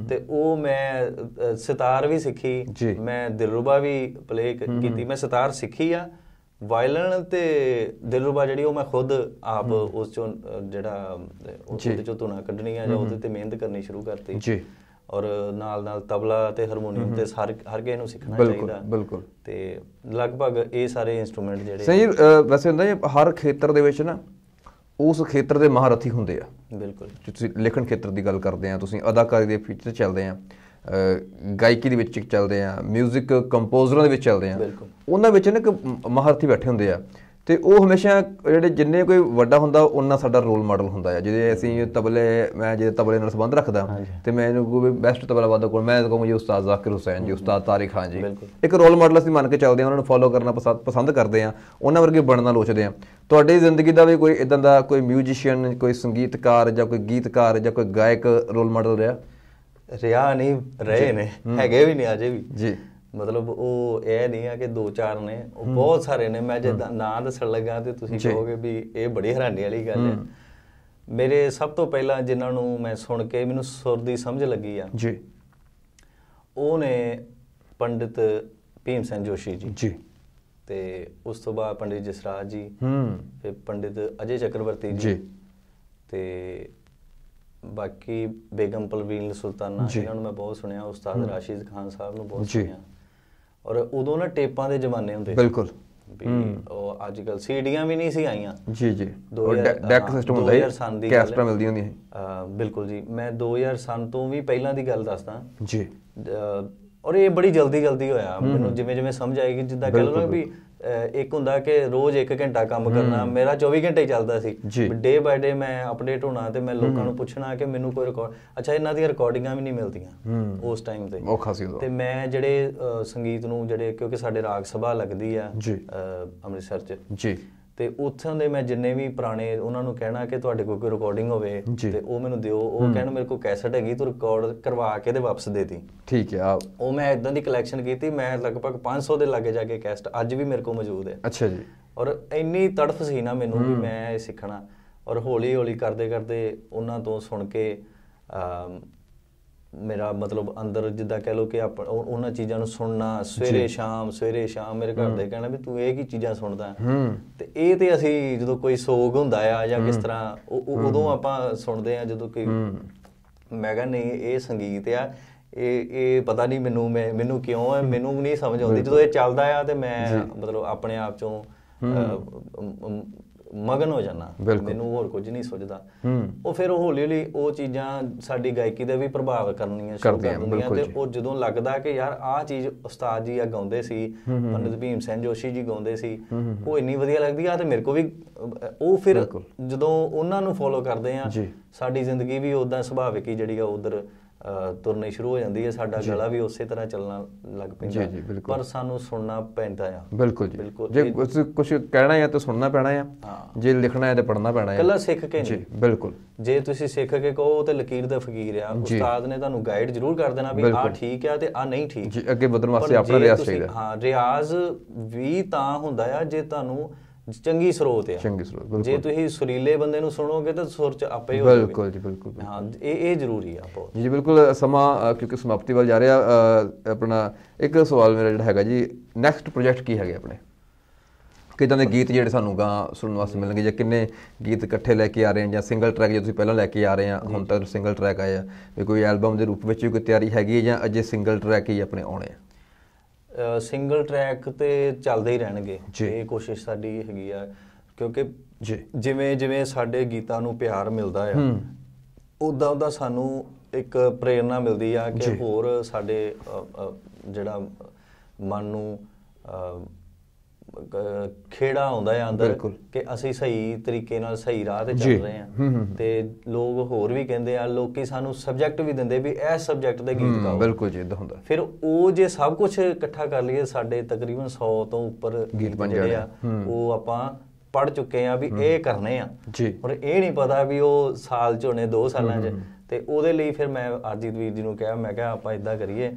ਤੇ ਉਹ ਮੈਂ ਸਿਤਾਰ ਵੀ ਸਿੱਖੀ ਮੈਂ ਦਿਲਰਬਾ ਵੀ ਪਲੇ ਕੀਤੀ ਮੈਂ ਸਿਤਾਰ ਸਿੱਖੀ ਆ ਵਾਇਲਨ ਤੇ ਦਿਲਰੁਬਾ ਜਿਹੜੀ ਉਹ ਮੈਂ ਖੁਦ ਆਪ ਉਸ ਚੋਂ ਜਿਹੜਾ ਉਹਦੇ ਚੋਂ ਧੁਨਾ ਕੱਢਣੀ ਆ ਜਾਂ ਉਹਦੇ ਤੇ ਮਿਹਨਤ ਕਰਨੀ ਸ਼ੁਰੂ ਕਰਤੀ ਜੀ ਔਰ ਨਾਲ ਨਾਲ ਤਬਲਾ ਤੇ ਹਾਰਮੋਨੀਅਮ ਤੇ ਹਰ ਹਰ ਕੇ ਨੂੰ ਸਿੱਖਣਾ ਚਾਹੀਦਾ ਬਿਲਕੁਲ ਤੇ ਲਗਭਗ ਇਹ ਸਾਰੇ ਇਨਸਟਰੂਮੈਂਟ ਜਿਹੜੇ ਸਹੀ ਵੈਸੇ ਹੁੰਦਾ ਹੈ ਹਰ ਖੇਤਰ ਦੇ ਵਿੱਚ ਨਾ ਉਸ ਖੇਤਰ ਦੇ ਮਹਾਰਥੀ ਹੁੰਦੇ ਆ ਬਿਲਕੁਲ ਤੁਸੀਂ ਲਿਖਣ ਖੇਤਰ ਦੀ ਗੱਲ ਕਰਦੇ ਆ ਤੁਸੀਂ ਅਦਾਕਾਰੀ ਦੇ ਫੀਚਰ ਚੱਲਦੇ ਆ ਗਾਇਕੀ ਦੇ ਵਿੱਚ ਚੱਲਦੇ ਆ 뮤직 ਕੰਪੋਜ਼ਰਾਂ ਦੇ ਵਿੱਚ ਚੱਲਦੇ ਆ ਬਿਲਕੁਲ ਉਹਨਾਂ ਵਿੱਚ ਨਾ ਇੱਕ ਮਹਾਰਥੀ ਬੈਠੇ ਹੁੰਦੇ ਆ ਤੇ ਉਹ ਹਮੇਸ਼ਾ ਜਿਹੜੇ ਜਿੰਨੇ ਕੋਈ ਵੱਡਾ ਹੁੰਦਾ ਉਹਨਾਂ ਸਾਡਾ ਰੋਲ ਮਾਡਲ ਹੁੰਦਾ ਹੈ ਜਿਹਦੇ ਅਸੀਂ ਤਬਲੇ ਮੈਂ ਜੇ ਤਬਲੇ ਨਾਲ ਸੰਬੰਧ ਰੱਖਦਾ ਤੇ ਮੈਂ ਇਹਨੂੰ ਕੋਈ ਬੈਸਟ ਤਬਲਾ ਕੋਲ ਮੈਂ ਕਹੂੰ ਜੀ ਉਸਤਾਦ ਜ਼ਾਕਿਰ ਹੁਸੈਨ ਜੀ ਉਸਤਾਦ ਤਾਰਿਕ ਖਾਨ ਜੀ ਇੱਕ ਰੋਲ ਮਾਡਲ ਅਸੀਂ ਮੰਨ ਕੇ ਚੱਲਦੇ ਹਾਂ ਉਹਨਾਂ ਨੂੰ ਫੋਲੋ ਕਰਨਾ ਪਸੰਦ ਕਰਦੇ ਹਾਂ ਉਹਨਾਂ ਵਰਗੇ ਬਣਨਾ ਲੋਚਦੇ ਹਾਂ ਤੁਹਾਡੀ ਜ਼ਿੰਦਗੀ ਦਾ ਵੀ ਕੋਈ ਇਦਾਂ ਦਾ ਕੋਈ ਮਿਊਜ਼ੀਸ਼ੀਅਨ ਕੋਈ ਸੰਗੀਤਕਾਰ ਜਾਂ ਕੋਈ ਗੀਤਕਾਰ ਜਾਂ ਕੋਈ ਗਾਇਕ ਰੋਲ ਮਾਡਲ ਰਿਹਾ ਰਿਹਾ ਨਹੀਂ ਰਹੇ ਨੇ ਹੈਗੇ ਵੀ ਨਹੀਂ ਅਜੇ ਵੀ ਜੀ ਮਤਲਬ ਉਹ ਇਹ ਨਹੀਂ ਆ ਕਿ ਦੋ ਚਾਰ ਨੇ ਉਹ ਬਹੁਤ ਸਾਰੇ ਨੇ ਮੈਂ ਜੇ ਨਾਂ ਦੱਸਣ ਲੱਗਾ ਤੇ ਤੁਸੀਂ ਕਹੋਗੇ ਵੀ ਇਹ ਬੜੀ ਹੈਰਾਨੀ ਵਾਲੀ ਗੱਲ ਹੈ ਮੇਰੇ ਸਭ ਤੋਂ ਪਹਿਲਾਂ ਜਿਨ੍ਹਾਂ ਨੂੰ ਮੈਂ ਸੁਣ ਕੇ ਮੈਨੂੰ ਸੁਰ ਦੀ ਸਮਝ ਲੱਗੀ ਆ ਜੀ ਉਹ ਨੇ ਪੰਡਿਤ ਭੀਮ ਸਿੰਘ ਜੋਸ਼ੀ ਜੀ ਜੀ ਤੇ ਉਸ ਤੋਂ ਬਾਅਦ ਪੰਡਿਤ ਜਸਰਾਜ ਜੀ ਹੂੰ ਫਿਰ ਪੰਡਿਤ ਅਜੇ ਚੱਕਰਵਰਤੀ ਜੀ ਤੇ ਬਾਕੀ ਬੇਗਮ ਪਲਵੀਨ ਸੁਲਤਾਨਾ ਇਹਨਾਂ ਨੂੰ ਮੈਂ ਬਹੁਤ ਸੁਣਿਆ ਉਸਤਾਦ ਰਾਸ਼ਿਦ ਖਾਨ ਸਾਹਿਬ ਨੂੰ ਬਹੁਤ ਸੁਣਿਆ ਔਰ ਉਦੋਂ ਨਾ ਟੇਪਾਂ ਦੇ ਜ਼ਮਾਨੇ ਹੁੰਦੇ ਬਿਲਕੁਲ ਉਹ ਅੱਜ ਕੱਲ ਸੀਡੀਆਂ ਵੀ ਨਹੀਂ ਸੀ ਆਈਆਂ ਜੀ ਜੀ ਔਰ ਡੈਕ ਸਿਸਟਮ ਹੁੰਦਾ ਹੈ ਕੈਸਟਾ ਮਿਲਦੀ ਹੁੰਦੀ ਸੀ ਬਿਲਕੁਲ ਜੀ ਮੈਂ 2000 ਸਨ ਤੋਂ ਵੀ ਪਹਿਲਾਂ ਦੀ ਗੱਲ ਦੱਸਦਾ ਜੀ ਔਰ ਇਹ ਬੜੀ ਜਲਦੀ ਜਲਦੀ ਹੋਇਆ ਮੈਨੂੰ ਜਿਵੇਂ ਜਿਵੇਂ ਸਮਝ ਆਈ ਕਿ ਜਿੱਦਾਂ ਕਹਿ ਲਓ ਵੀ ਇੱਕ ਹੁੰਦਾ ਕਿ ਰੋਜ਼ 1 ਘੰਟਾ ਕੰਮ ਕਰਨਾ ਮੇਰਾ 24 ਘੰਟੇ ਚੱਲਦਾ ਸੀ ਡੇ ਬਾਈ ਡੇ ਮੈਂ ਅਪਡੇਟ ਹੋਣਾ ਤੇ ਮੈਂ ਲੋਕਾਂ ਨੂੰ ਪੁੱਛਣਾ ਕਿ ਮੈਨੂੰ ਕੋਈ ਰਿਕਾਰਡ ਅੱਛਾ ਇਹਨਾਂ ਦੀਆਂ ਰਿਕਾਰਡਿੰਗਾਂ ਵੀ ਨਹੀਂ ਮਿਲਦੀਆਂ ਉਸ ਟਾਈਮ ਤੇ ਔਖਾ ਸੀ ਤੇ ਮੈਂ ਜਿਹੜੇ ਸੰਗੀਤ ਨੂੰ ਜਿਹੜੇ ਕਿਉਂਕਿ ਸਾਡੇ ਰਾਗ ਸਭਾ ਲੱਗਦੀ ਆ ਅੰਮ੍ਰਿਤਸਰ 'ਚ ਜੀ ਤੇ ਉਥੋਂ ਦੇ ਮੈਂ ਜਿੰਨੇ ਵੀ ਪੁਰਾਣੇ ਉਹਨਾਂ ਨੂੰ ਕਹਿਣਾ ਕਿ ਤੁਹਾਡੇ ਕੋਲ ਕੋਈ ਰਿਕਾਰਡਿੰਗ ਹੋਵੇ ਤੇ ਉਹ ਮੈਨੂੰ ਦਿਓ ਉਹ ਕਹਿਣ ਮੇਰੇ ਕੋਲ ਕੈਸਟ ਹੈਗੀ ਤੂੰ ਰਿਕਾਰਡ ਕਰਵਾ ਕੇ ਤੇ ਵਾਪਸ ਦੇ ਦੀ ਠੀਕ ਹੈ ਆ ਉਹ ਮੈਂ ਇਦਾਂ ਦੀ ਕਲੈਕਸ਼ਨ ਕੀਤੀ ਮੈਂ ਲਗਭਗ 500 ਦੇ ਲਾਗੇ ਜਾ ਕੇ ਕੈਸਟ ਅੱਜ ਵੀ ਮੇਰੇ ਕੋਲ ਮੌਜੂਦ ਹੈ ਅੱਛਾ ਜੀ ਔਰ ਇੰਨੀ ਤੜਫ ਸੀ ਨਾ ਮੈਨੂੰ ਵੀ ਮੈਂ ਇਹ ਸਿੱਖਣਾ ਔਰ ਹੌਲੀ ਹੌਲੀ ਕਰਦੇ ਕਰਦੇ ਉਹਨਾਂ ਤੋਂ ਸੁਣ ਕੇ ਮੇਰਾ ਮਤਲਬ ਅੰਦਰ ਜਿੱਦਾਂ ਕਹਿ ਲੋ ਕਿ ਉਹਨਾਂ ਚੀਜ਼ਾਂ ਨੂੰ ਸੁਣਨਾ ਸਵੇਰੇ ਸ਼ਾਮ ਸਵੇਰੇ ਸ਼ਾਮ ਮੇਰੇ ਘਰ ਦੇ ਕਹਿਣਾ ਵੀ ਤੂੰ ਇਹ ਕੀ ਚੀਜ਼ਾਂ ਸੁਣਦਾ ਤੇ ਇਹ ਤੇ ਅਸੀਂ ਜਦੋਂ ਕੋਈ ਸੋਗ ਹੁੰਦਾ ਆ ਜਾਂ ਕਿਸ ਤਰ੍ਹਾਂ ਉਦੋਂ ਆਪਾਂ ਸੁਣਦੇ ਆ ਜਦੋਂ ਕੋਈ ਮੈਂ ਕਹਿੰਦਾ ਨਹੀਂ ਇਹ ਸੰਗੀਤ ਆ ਇਹ ਇਹ ਪਤਾ ਨਹੀਂ ਮੈਨੂੰ ਮੈਂ ਮੈਨੂੰ ਕਿਉਂ ਹੈ ਮੈਨੂੰ ਨਹੀਂ ਸਮਝ ਆਉਂਦੀ ਜਦੋਂ ਇਹ ਚੱਲਦਾ ਆ ਤੇ ਮੈਂ ਮਤਲਬ ਆਪਣੇ ਆਪ ਚੋਂ ਮਗਨ ਹੋ ਜਾਣਾ ਮੈਨੂੰ ਹੋਰ ਕੁਝ ਨਹੀਂ ਸੋਚਦਾ ਉਹ ਫਿਰ ਹੌਲੀ ਹੌਲੀ ਉਹ ਚੀਜ਼ਾਂ ਸਾਡੀ ਗਾਇਕੀ ਦੇ ਵੀ ਪ੍ਰਭਾਵ ਕਰਨੀਆਂ ਸ਼ੁਰੂ ਕਰ ਦਿੰਦੀਆਂ ਤੇ ਉਹ ਜਦੋਂ ਲੱਗਦਾ ਕਿ ਯਾਰ ਆਹ ਚੀਜ਼ ਉਸਤਾਦ ਜੀ ਆ ਗਾਉਂਦੇ ਸੀ ਪੰਡਿਤ ਭੀਮ ਸਿੰਘ ਜੋਸ਼ੀ ਜੀ ਗਾਉਂਦੇ ਸੀ ਉਹ ਇੰਨੀ ਵਧੀਆ ਲੱਗਦੀ ਆ ਤੇ ਮੇਰੇ ਕੋ ਵੀ ਉਹ ਫਿਰ ਜਦੋਂ ਉਹਨਾਂ ਨੂੰ ਫੋਲੋ ਕਰਦੇ ਆ ਸਾਡੀ ਜ਼ਿੰਦਗੀ ਵੀ ਉਦਾਂ ਸੁਭਾਵਿਕ ਹੀ ਜਿਹੜੀ ਆ ਉਧਰ ਤੁਰਨੀ ਸ਼ੁਰੂ ਹੋ ਜਾਂਦੀ ਹੈ ਸਾਡਾ ਗਲਾ ਵੀ ਉਸੇ ਤਰ੍ਹਾਂ ਚੱਲਣਾ ਲੱਗ ਪੈਂਦਾ ਪਰ ਸਾਨੂੰ ਸੁਣਨਾ ਪੈਂਦਾ ਆ ਬਿਲਕੁਲ ਜੀ ਜੇ ਕੁਝ ਕਹਿਣਾ ਹੈ ਤਾਂ ਸੁਣਨਾ ਪੈਣਾ ਹੈ ਜੇ ਲਿਖਣਾ ਹੈ ਤਾਂ ਪੜ੍ਹਨਾ ਪੈਣਾ ਹੈ ਕੱਲਾ ਸਿੱਖ ਕੇ ਜੀ ਬਿਲਕੁਲ ਜੇ ਤੁਸੀਂ ਸਿੱਖ ਕੇ ਕਹੋ ਤੇ ਲਕੀਰ ਦਾ ਫਕੀਰ ਆ ਉਸਤਾਦ ਨੇ ਤੁਹਾਨੂੰ ਗਾਈਡ ਜ਼ਰੂਰ ਕਰ ਦੇਣਾ ਵੀ ਆ ਠੀਕ ਆ ਤੇ ਆ ਨਹੀਂ ਠੀਕ ਜੀ ਅੱਗੇ ਵਧਣ ਵਾਸਤੇ ਆਪਣਾ ਰਿਆਜ਼ ਚਾਹੀਦਾ ਹਾਂ ਰਿਆਜ਼ ਵੀ ਤਾਂ ਹੁੰਦਾ ਆ ਜੇ ਤੁਹਾਨੂੰ ਚੰਗੀ ਸਰੋਤ ਆ ਚੰਗੀ ਸਰੋਤ ਬਿਲਕੁਲ ਜੇ ਤੁਸੀਂ ਸੁਰੀਲੇ ਬੰਦੇ ਨੂੰ ਸੁਣੋਗੇ ਤਾਂ ਸੁਰ ਚ ਆਪੇ ਹੋ ਜਾਵੇ ਬਿਲਕੁਲ ਜੀ ਬਿਲਕੁਲ ਹਾਂ ਇਹ ਇਹ ਜ਼ਰੂਰੀ ਆ ਬਹੁਤ ਜੀ ਬਿਲਕੁਲ ਸਮਾਂ ਕਿਉਂਕਿ ਸਮਾਪਤੀ ਵੱਲ ਜਾ ਰਿਹਾ ਆਪਣਾ ਇੱਕ ਸਵਾਲ ਮੇਰਾ ਜਿਹੜਾ ਹੈਗਾ ਜੀ ਨੈਕਸਟ ਪ੍ਰੋਜੈਕਟ ਕੀ ਹੈਗੇ ਆਪਣੇ ਕਿਦਾਂ ਦੇ ਗੀਤ ਜਿਹੜੇ ਸਾਨੂੰ ਗਾ ਸੁਣਨ ਵਾਸਤੇ ਮਿਲਣਗੇ ਜਾਂ ਕਿੰਨੇ ਗੀਤ ਇਕੱਠੇ ਲੈ ਕੇ ਆ ਰਹੇ ਆ ਜਾਂ ਸਿੰਗਲ ਟਰੈਕ ਜੇ ਤੁਸੀਂ ਪਹਿਲਾਂ ਲੈ ਕੇ ਆ ਰਹੇ ਆ ਹੁਣ ਤੱਕ ਸਿੰਗਲ ਟਰੈਕ ਆਇਆ ਵੀ ਕੋਈ ਐਲਬਮ ਦੇ ਰੂਪ ਵਿੱਚ ਕੋਈ ਤਿਆਰੀ ਹੈਗੀ ਜਾਂ ਅਜੇ ਸਿੰਗਲ ਟਰੈਕ ਹੀ ਆਪਣੇ ਆਉਣੇ ਆ ਸਿੰਗਲ ਟਰੈਕ ਤੇ ਚੱਲਦੇ ਹੀ ਰਹਿਣਗੇ ਇਹ ਕੋਸ਼ਿਸ਼ ਸਾਡੀ ਹੈਗੀ ਆ ਕਿਉਂਕਿ ਜਿਵੇਂ ਜਿਵੇਂ ਸਾਡੇ ਗੀਤਾਂ ਨੂੰ ਪਿਆਰ ਮਿਲਦਾ ਆ ਉਦਾਂ ਉਦਾਂ ਸਾਨੂੰ ਇੱਕ ਪ੍ਰੇਰਣਾ ਮਿਲਦੀ ਆ ਕਿ ਹੋਰ ਸਾਡੇ ਜਿਹੜਾ ਮਨ ਨੂੰ ਖੇੜਾ ਆਉਂਦਾ ਹੈ ਅੰਦਰ ਕਿ ਅਸੀਂ ਸਹੀ ਤਰੀਕੇ ਨਾਲ ਸਹੀ ਰਾਹ ਤੇ ਚੱਲ ਰਹੇ ਹਾਂ ਤੇ ਲੋਕ ਹੋਰ ਵੀ ਕਹਿੰਦੇ ਆ ਲੋਕੀ ਸਾਨੂੰ ਸਬਜੈਕਟ ਵੀ ਦਿੰਦੇ ਵੀ ਇਹ ਸਬਜੈਕਟ ਦੇ ਗੀਤ ਗਾਓ ਬਿਲਕੁਲ ਜੀ ਇਦਾਂ ਹੁੰਦਾ ਫਿਰ ਉਹ ਜੇ ਸਭ ਕੁਝ ਇਕੱਠਾ ਕਰ ਲਈਏ ਸਾਡੇ ਤਕਰੀਬਨ 100 ਤੋਂ ਉੱਪਰ ਗੀਤ ਬਣ ਜਾਂਦੇ ਆ ਉਹ ਆਪਾਂ ਪੜ ਚੁੱਕੇ ਆ ਵੀ ਇਹ ਕਰਨੇ ਆ ਪਰ ਇਹ ਨਹੀਂ ਪਤਾ ਵੀ ਉਹ ਸਾਲ ਚੋਂ ਨੇ 2 ਸਾਲਾਂ ਚ ਤੇ ਉਹਦੇ ਲਈ ਫਿਰ ਮੈਂ ਅਰਜੀਤ ਵੀਰ ਜੀ ਨੂੰ ਕਿਹਾ ਮੈਂ ਕਿਹਾ ਆਪਾਂ ਇਦਾਂ ਕਰੀਏ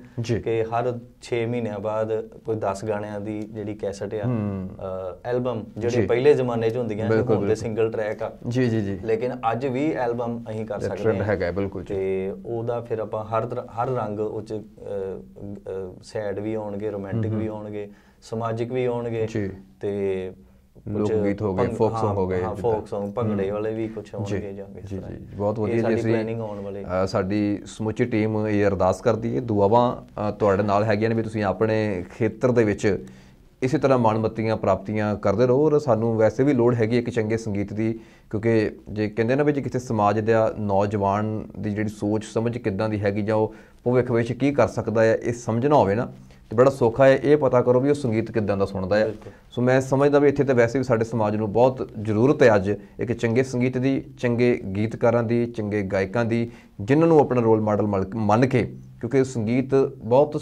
ਕਿ ਹਰ 6 ਮਹੀਨਿਆਂ ਬਾਅਦ ਕੋਈ 10 ਗਾਣਿਆਂ ਦੀ ਜਿਹੜੀ ਕੈਸਟ ਆ ਐਲਬਮ ਜਿਹੜੇ ਪਹਿਲੇ ਜ਼ਮਾਨੇ 'ਚ ਹੁੰਦੀਆਂ ਸੀ ਉਹ ਹੁੰਦੇ ਸਿੰਗਲ ਟਰੈਕ ਆ ਜੀ ਜੀ ਜੀ ਲੇਕਿਨ ਅੱਜ ਵੀ ਐਲਬਮ ਅਸੀਂ ਕਰ ਸਕਦੇ ਹਾਂ ਹੈਗਾ ਬਿਲਕੁਲ ਤੇ ਉਹਦਾ ਫਿਰ ਆਪਾਂ ਹਰ ਹਰ ਰੰਗ ਉਹ 'ਚ ਸੈਡ ਵੀ ਆਉਣਗੇ ਰੋਮਾਂਟਿਕ ਵੀ ਆਉਣਗੇ ਸਮਾਜਿਕ ਵੀ ਆਉਣਗੇ ਤੇ ਲੋਕ ਗੀਤ ਹੋ ਗਏ ਫੋਕ Song ਹੋ ਗਏ ਹਾਂ ਫੋਕ Song ਭੰਗੜੇ ਵਾਲੇ ਵੀ ਕੁਝ ਆਉਣਗੇ ਜਾਂਗੇ ਜੀ ਜੀ ਬਹੁਤ ਵਧੀਆ ਜੀ ਅਸੀਂ ਸਾਡੀ ਸਮੁੱਚੀ ਟੀਮ ਇਹ ਅਰਦਾਸ ਕਰਦੀ ਹੈ ਦੁਆਵਾਂ ਤੁਹਾਡੇ ਨਾਲ ਹੈਗੀਆਂ ਨੇ ਵੀ ਤੁਸੀਂ ਆਪਣੇ ਖੇਤਰ ਦੇ ਵਿੱਚ ਇਸੇ ਤਰ੍ਹਾਂ ਮਾਣਮੱਤੀਆਂ ਪ੍ਰਾਪਤੀਆਂ ਕਰਦੇ ਰਹੋ ਔਰ ਸਾਨੂੰ ਵੈਸੇ ਵੀ ਲੋੜ ਹੈਗੀ ਇੱਕ ਚੰਗੇ ਸੰਗੀਤ ਦੀ ਕਿਉਂਕਿ ਜੇ ਕਹਿੰਦੇ ਨਾ ਵੀ ਜੇ ਕਿਸੇ ਸਮਾਜ ਦੇ ਨੌਜਵਾਨ ਦੀ ਜਿਹੜੀ ਸੋਚ ਸਮਝ ਕਿੱਦਾਂ ਦੀ ਹੈਗੀ ਜਾਂ ਉਹ ਭਵਿੱਖ ਵਿੱਚ ਕੀ ਕਰ ਸਕਦਾ ਹੈ ਇਹ ਸਮਝਣਾ ਹੋਵੇ ਨਾ ਤੇ ਬੜਾ ਸੌਖਾ ਹੈ ਇਹ ਪਤਾ ਕਰੋ ਵੀ ਉਹ ਸੰਗੀਤ ਕਿਦਾਂ ਦਾ ਸੁਣਦਾ ਹੈ ਸੋ ਮੈਂ ਸਮਝਦਾ ਵੀ ਇੱਥੇ ਤੇ ਵੈਸੇ ਵੀ ਸਾਡੇ ਸਮਾਜ ਨੂੰ ਬਹੁਤ ਜ਼ਰੂਰਤ ਹੈ ਅੱਜ ਇੱਕ ਚੰਗੇ ਸੰਗੀਤ ਦੀ ਚੰਗੇ ਗੀਤਕਾਰਾਂ ਦੀ ਚੰਗੇ ਗਾਇਕਾਂ ਦੀ ਜਿਨ੍ਹਾਂ ਨੂੰ ਆਪਣਾ ਰੋਲ ਮਾਡਲ ਮੰਨ ਕੇ ਕਿਉਂਕਿ ਸੰਗੀਤ ਬਹੁਤ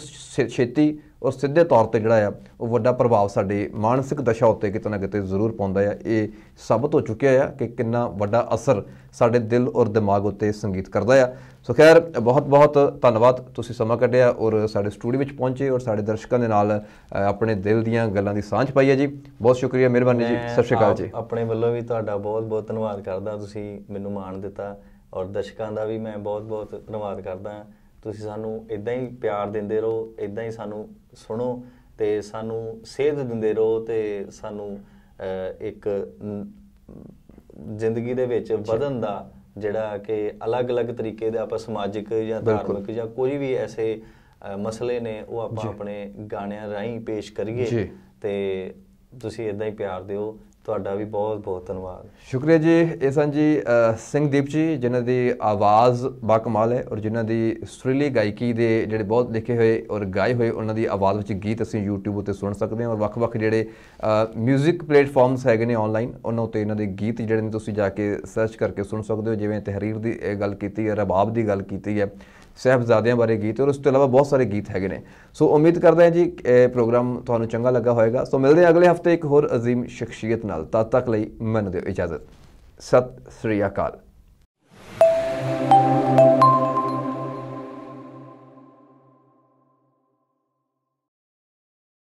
ਛੇਤੀ ਉਹ ਸਿੱਧੇ ਤੌਰ ਤੇ ਜਿਹੜਾ ਆ ਉਹ ਵੱਡਾ ਪ੍ਰਭਾਵ ਸਾਡੇ ਮਾਨਸਿਕ ਦਸ਼ਾ ਉੱਤੇ ਕਿਤੇ ਨਾ ਕਿਤੇ ਜ਼ਰੂਰ ਪਾਉਂਦਾ ਆ ਇਹ ਸਭ ਤੋਂ ਚੁੱਕਿਆ ਆ ਕਿ ਕਿੰਨਾ ਵੱਡਾ ਅਸਰ ਸਾਡੇ ਦਿਲ ਔਰ ਦਿਮਾਗ ਉੱਤੇ ਸੰਗੀਤ ਕਰਦਾ ਆ ਸੋ ਖੈਰ ਬਹੁਤ ਬਹੁਤ ਧੰਨਵਾਦ ਤੁਸੀਂ ਸਮਾਂ ਕੱਢਿਆ ਔਰ ਸਾਡੇ ਸਟੂਡੀਓ ਵਿੱਚ ਪਹੁੰਚੇ ਔਰ ਸਾਡੇ ਦਰਸ਼ਕਾਂ ਦੇ ਨਾਲ ਆਪਣੇ ਦਿਲ ਦੀਆਂ ਗੱਲਾਂ ਦੀ ਸਾਂਝ ਪਾਈ ਹੈ ਜੀ ਬਹੁਤ ਸ਼ੁਕਰੀਆ ਮਿਹਰਬਾਨੀ ਜੀ ਸਤਿ ਸ਼੍ਰੀ ਅਕਾਲ ਜੀ ਆਪਣੇ ਵੱਲੋਂ ਵੀ ਤੁਹਾਡਾ ਬਹੁਤ ਬਹੁਤ ਧੰਨਵਾਦ ਕਰਦਾ ਤੁਸੀਂ ਮੈਨੂੰ ਮਾਣ ਦਿੱਤਾ ਔਰ ਦਰਸ਼ਕਾਂ ਦਾ ਵੀ ਮੈਂ ਬਹੁਤ ਬਹੁਤ ਧੰਨਵਾਦ ਕਰਦਾ ਤੁਸੀਂ ਸਾਨੂੰ ਇਦਾਂ ਹੀ ਪਿਆਰ ਦਿੰਦੇ ਰਹੋ ਇਦਾਂ ਹੀ ਸਾਨੂੰ ਸੁਣੋ ਤੇ ਸਾਨੂੰ ਸੇਧ ਦਿੰਦੇ ਰਹੋ ਤੇ ਸਾਨੂੰ ਇੱਕ ਜ਼ਿੰਦਗੀ ਦੇ ਵਿੱਚ ਵਧਣ ਦਾ ਜਿਹੜਾ ਕਿ ਅਲੱਗ-ਅਲੱਗ ਤਰੀਕੇ ਦੇ ਆਪਾਂ ਸਮਾਜਿਕ ਜਾਂ ਧਾਰਮਿਕ ਜਾਂ ਕੋਈ ਵੀ ਐਸੇ ਮਸਲੇ ਨੇ ਉਹ ਆਪਾਂ ਆਪਣੇ ਗਾਣਿਆਂ ਰਾਹੀਂ ਪੇਸ਼ ਕਰੀਏ ਤੇ ਤੁਸੀਂ ਇਦਾਂ ਹੀ ਪਿਆਰ ਦਿਓ ਤੁਹਾਡਾ ਵੀ ਬਹੁਤ ਬਹੁਤ ਧੰਨਵਾਦ ਸ਼ੁਕਰੀਆ ਜੀ ਇਹ ਜੀ ਸਿੰਘਦੀਪ ਜੀ ਜਿਨ੍ਹਾਂ ਦੀ ਆਵਾਜ਼ ਬਾ ਕਮਾਲ ਹੈ ਔਰ ਜਿਨ੍ਹਾਂ ਦੀ ਸੁਰੀਲੀ ਗਾਇਕੀ ਦੇ ਜਿਹੜੇ ਬਹੁਤ ਲਿਖੇ ਹੋਏ ਔਰ ਗਾਏ ਹੋਏ ਉਹਨਾਂ ਦੀ ਆਵਾਜ਼ ਵਿੱਚ ਗੀਤ ਅਸੀਂ YouTube ਉੱਤੇ ਸੁਣ ਸਕਦੇ ਹਾਂ ਔਰ ਵੱਖ-ਵੱਖ ਜਿਹੜੇ 뮤직 ਪਲੇਟਫਾਰਮਸ ਹੈਗੇ ਨੇ ਆਨਲਾਈਨ ਉਹਨਾਂ ਉੱਤੇ ਇਹਨਾਂ ਦੇ ਗੀਤ ਜਿਹੜੇ ਨੇ ਤੁਸੀਂ ਜਾ ਕੇ ਸਰਚ ਕਰਕੇ ਸੁਣ ਸਕਦੇ ਹੋ ਜਿਵੇਂ ਤਹਿਰੀਰ ਦੀ ਇਹ ਗੱਲ ਕੀਤੀ ਹੈ ਰਬਾਬ ਦੀ ਗੱਲ ਕੀਤੀ ਹੈ ਸਹਿਬਜ਼ਾਦਿਆਂ ਬਾਰੇ ਗੀਤ ਔਰ ਉਸ ਤੋਂ ਇਲਾਵਾ ਬਹੁਤ ਸਾਰੇ ਗੀਤ ਹੈਗੇ ਨੇ ਸੋ ਉਮੀਦ ਕਰਦੇ ਹਾਂ ਜੀ ਇਹ ਪ੍ਰੋਗਰਾਮ ਤੁਹਾਨੂੰ ਚੰਗਾ ਲੱਗਾ ਹੋਵੇਗਾ ਸੋ ਮਿਲਦੇ ਹਾਂ ਅਗਲੇ ਹਫਤੇ ਇੱਕ ਹੋਰ ਅਜ਼ੀਮ ਸ਼ਖਸੀਅਤ ਨਾਲ ਤਦ ਤੱਕ ਲਈ ਮੈਨੂੰ ਦਿਓ ਇਜਾਜ਼ਤ ਸਤਿ ਸ੍ਰੀ ਅਕਾਲ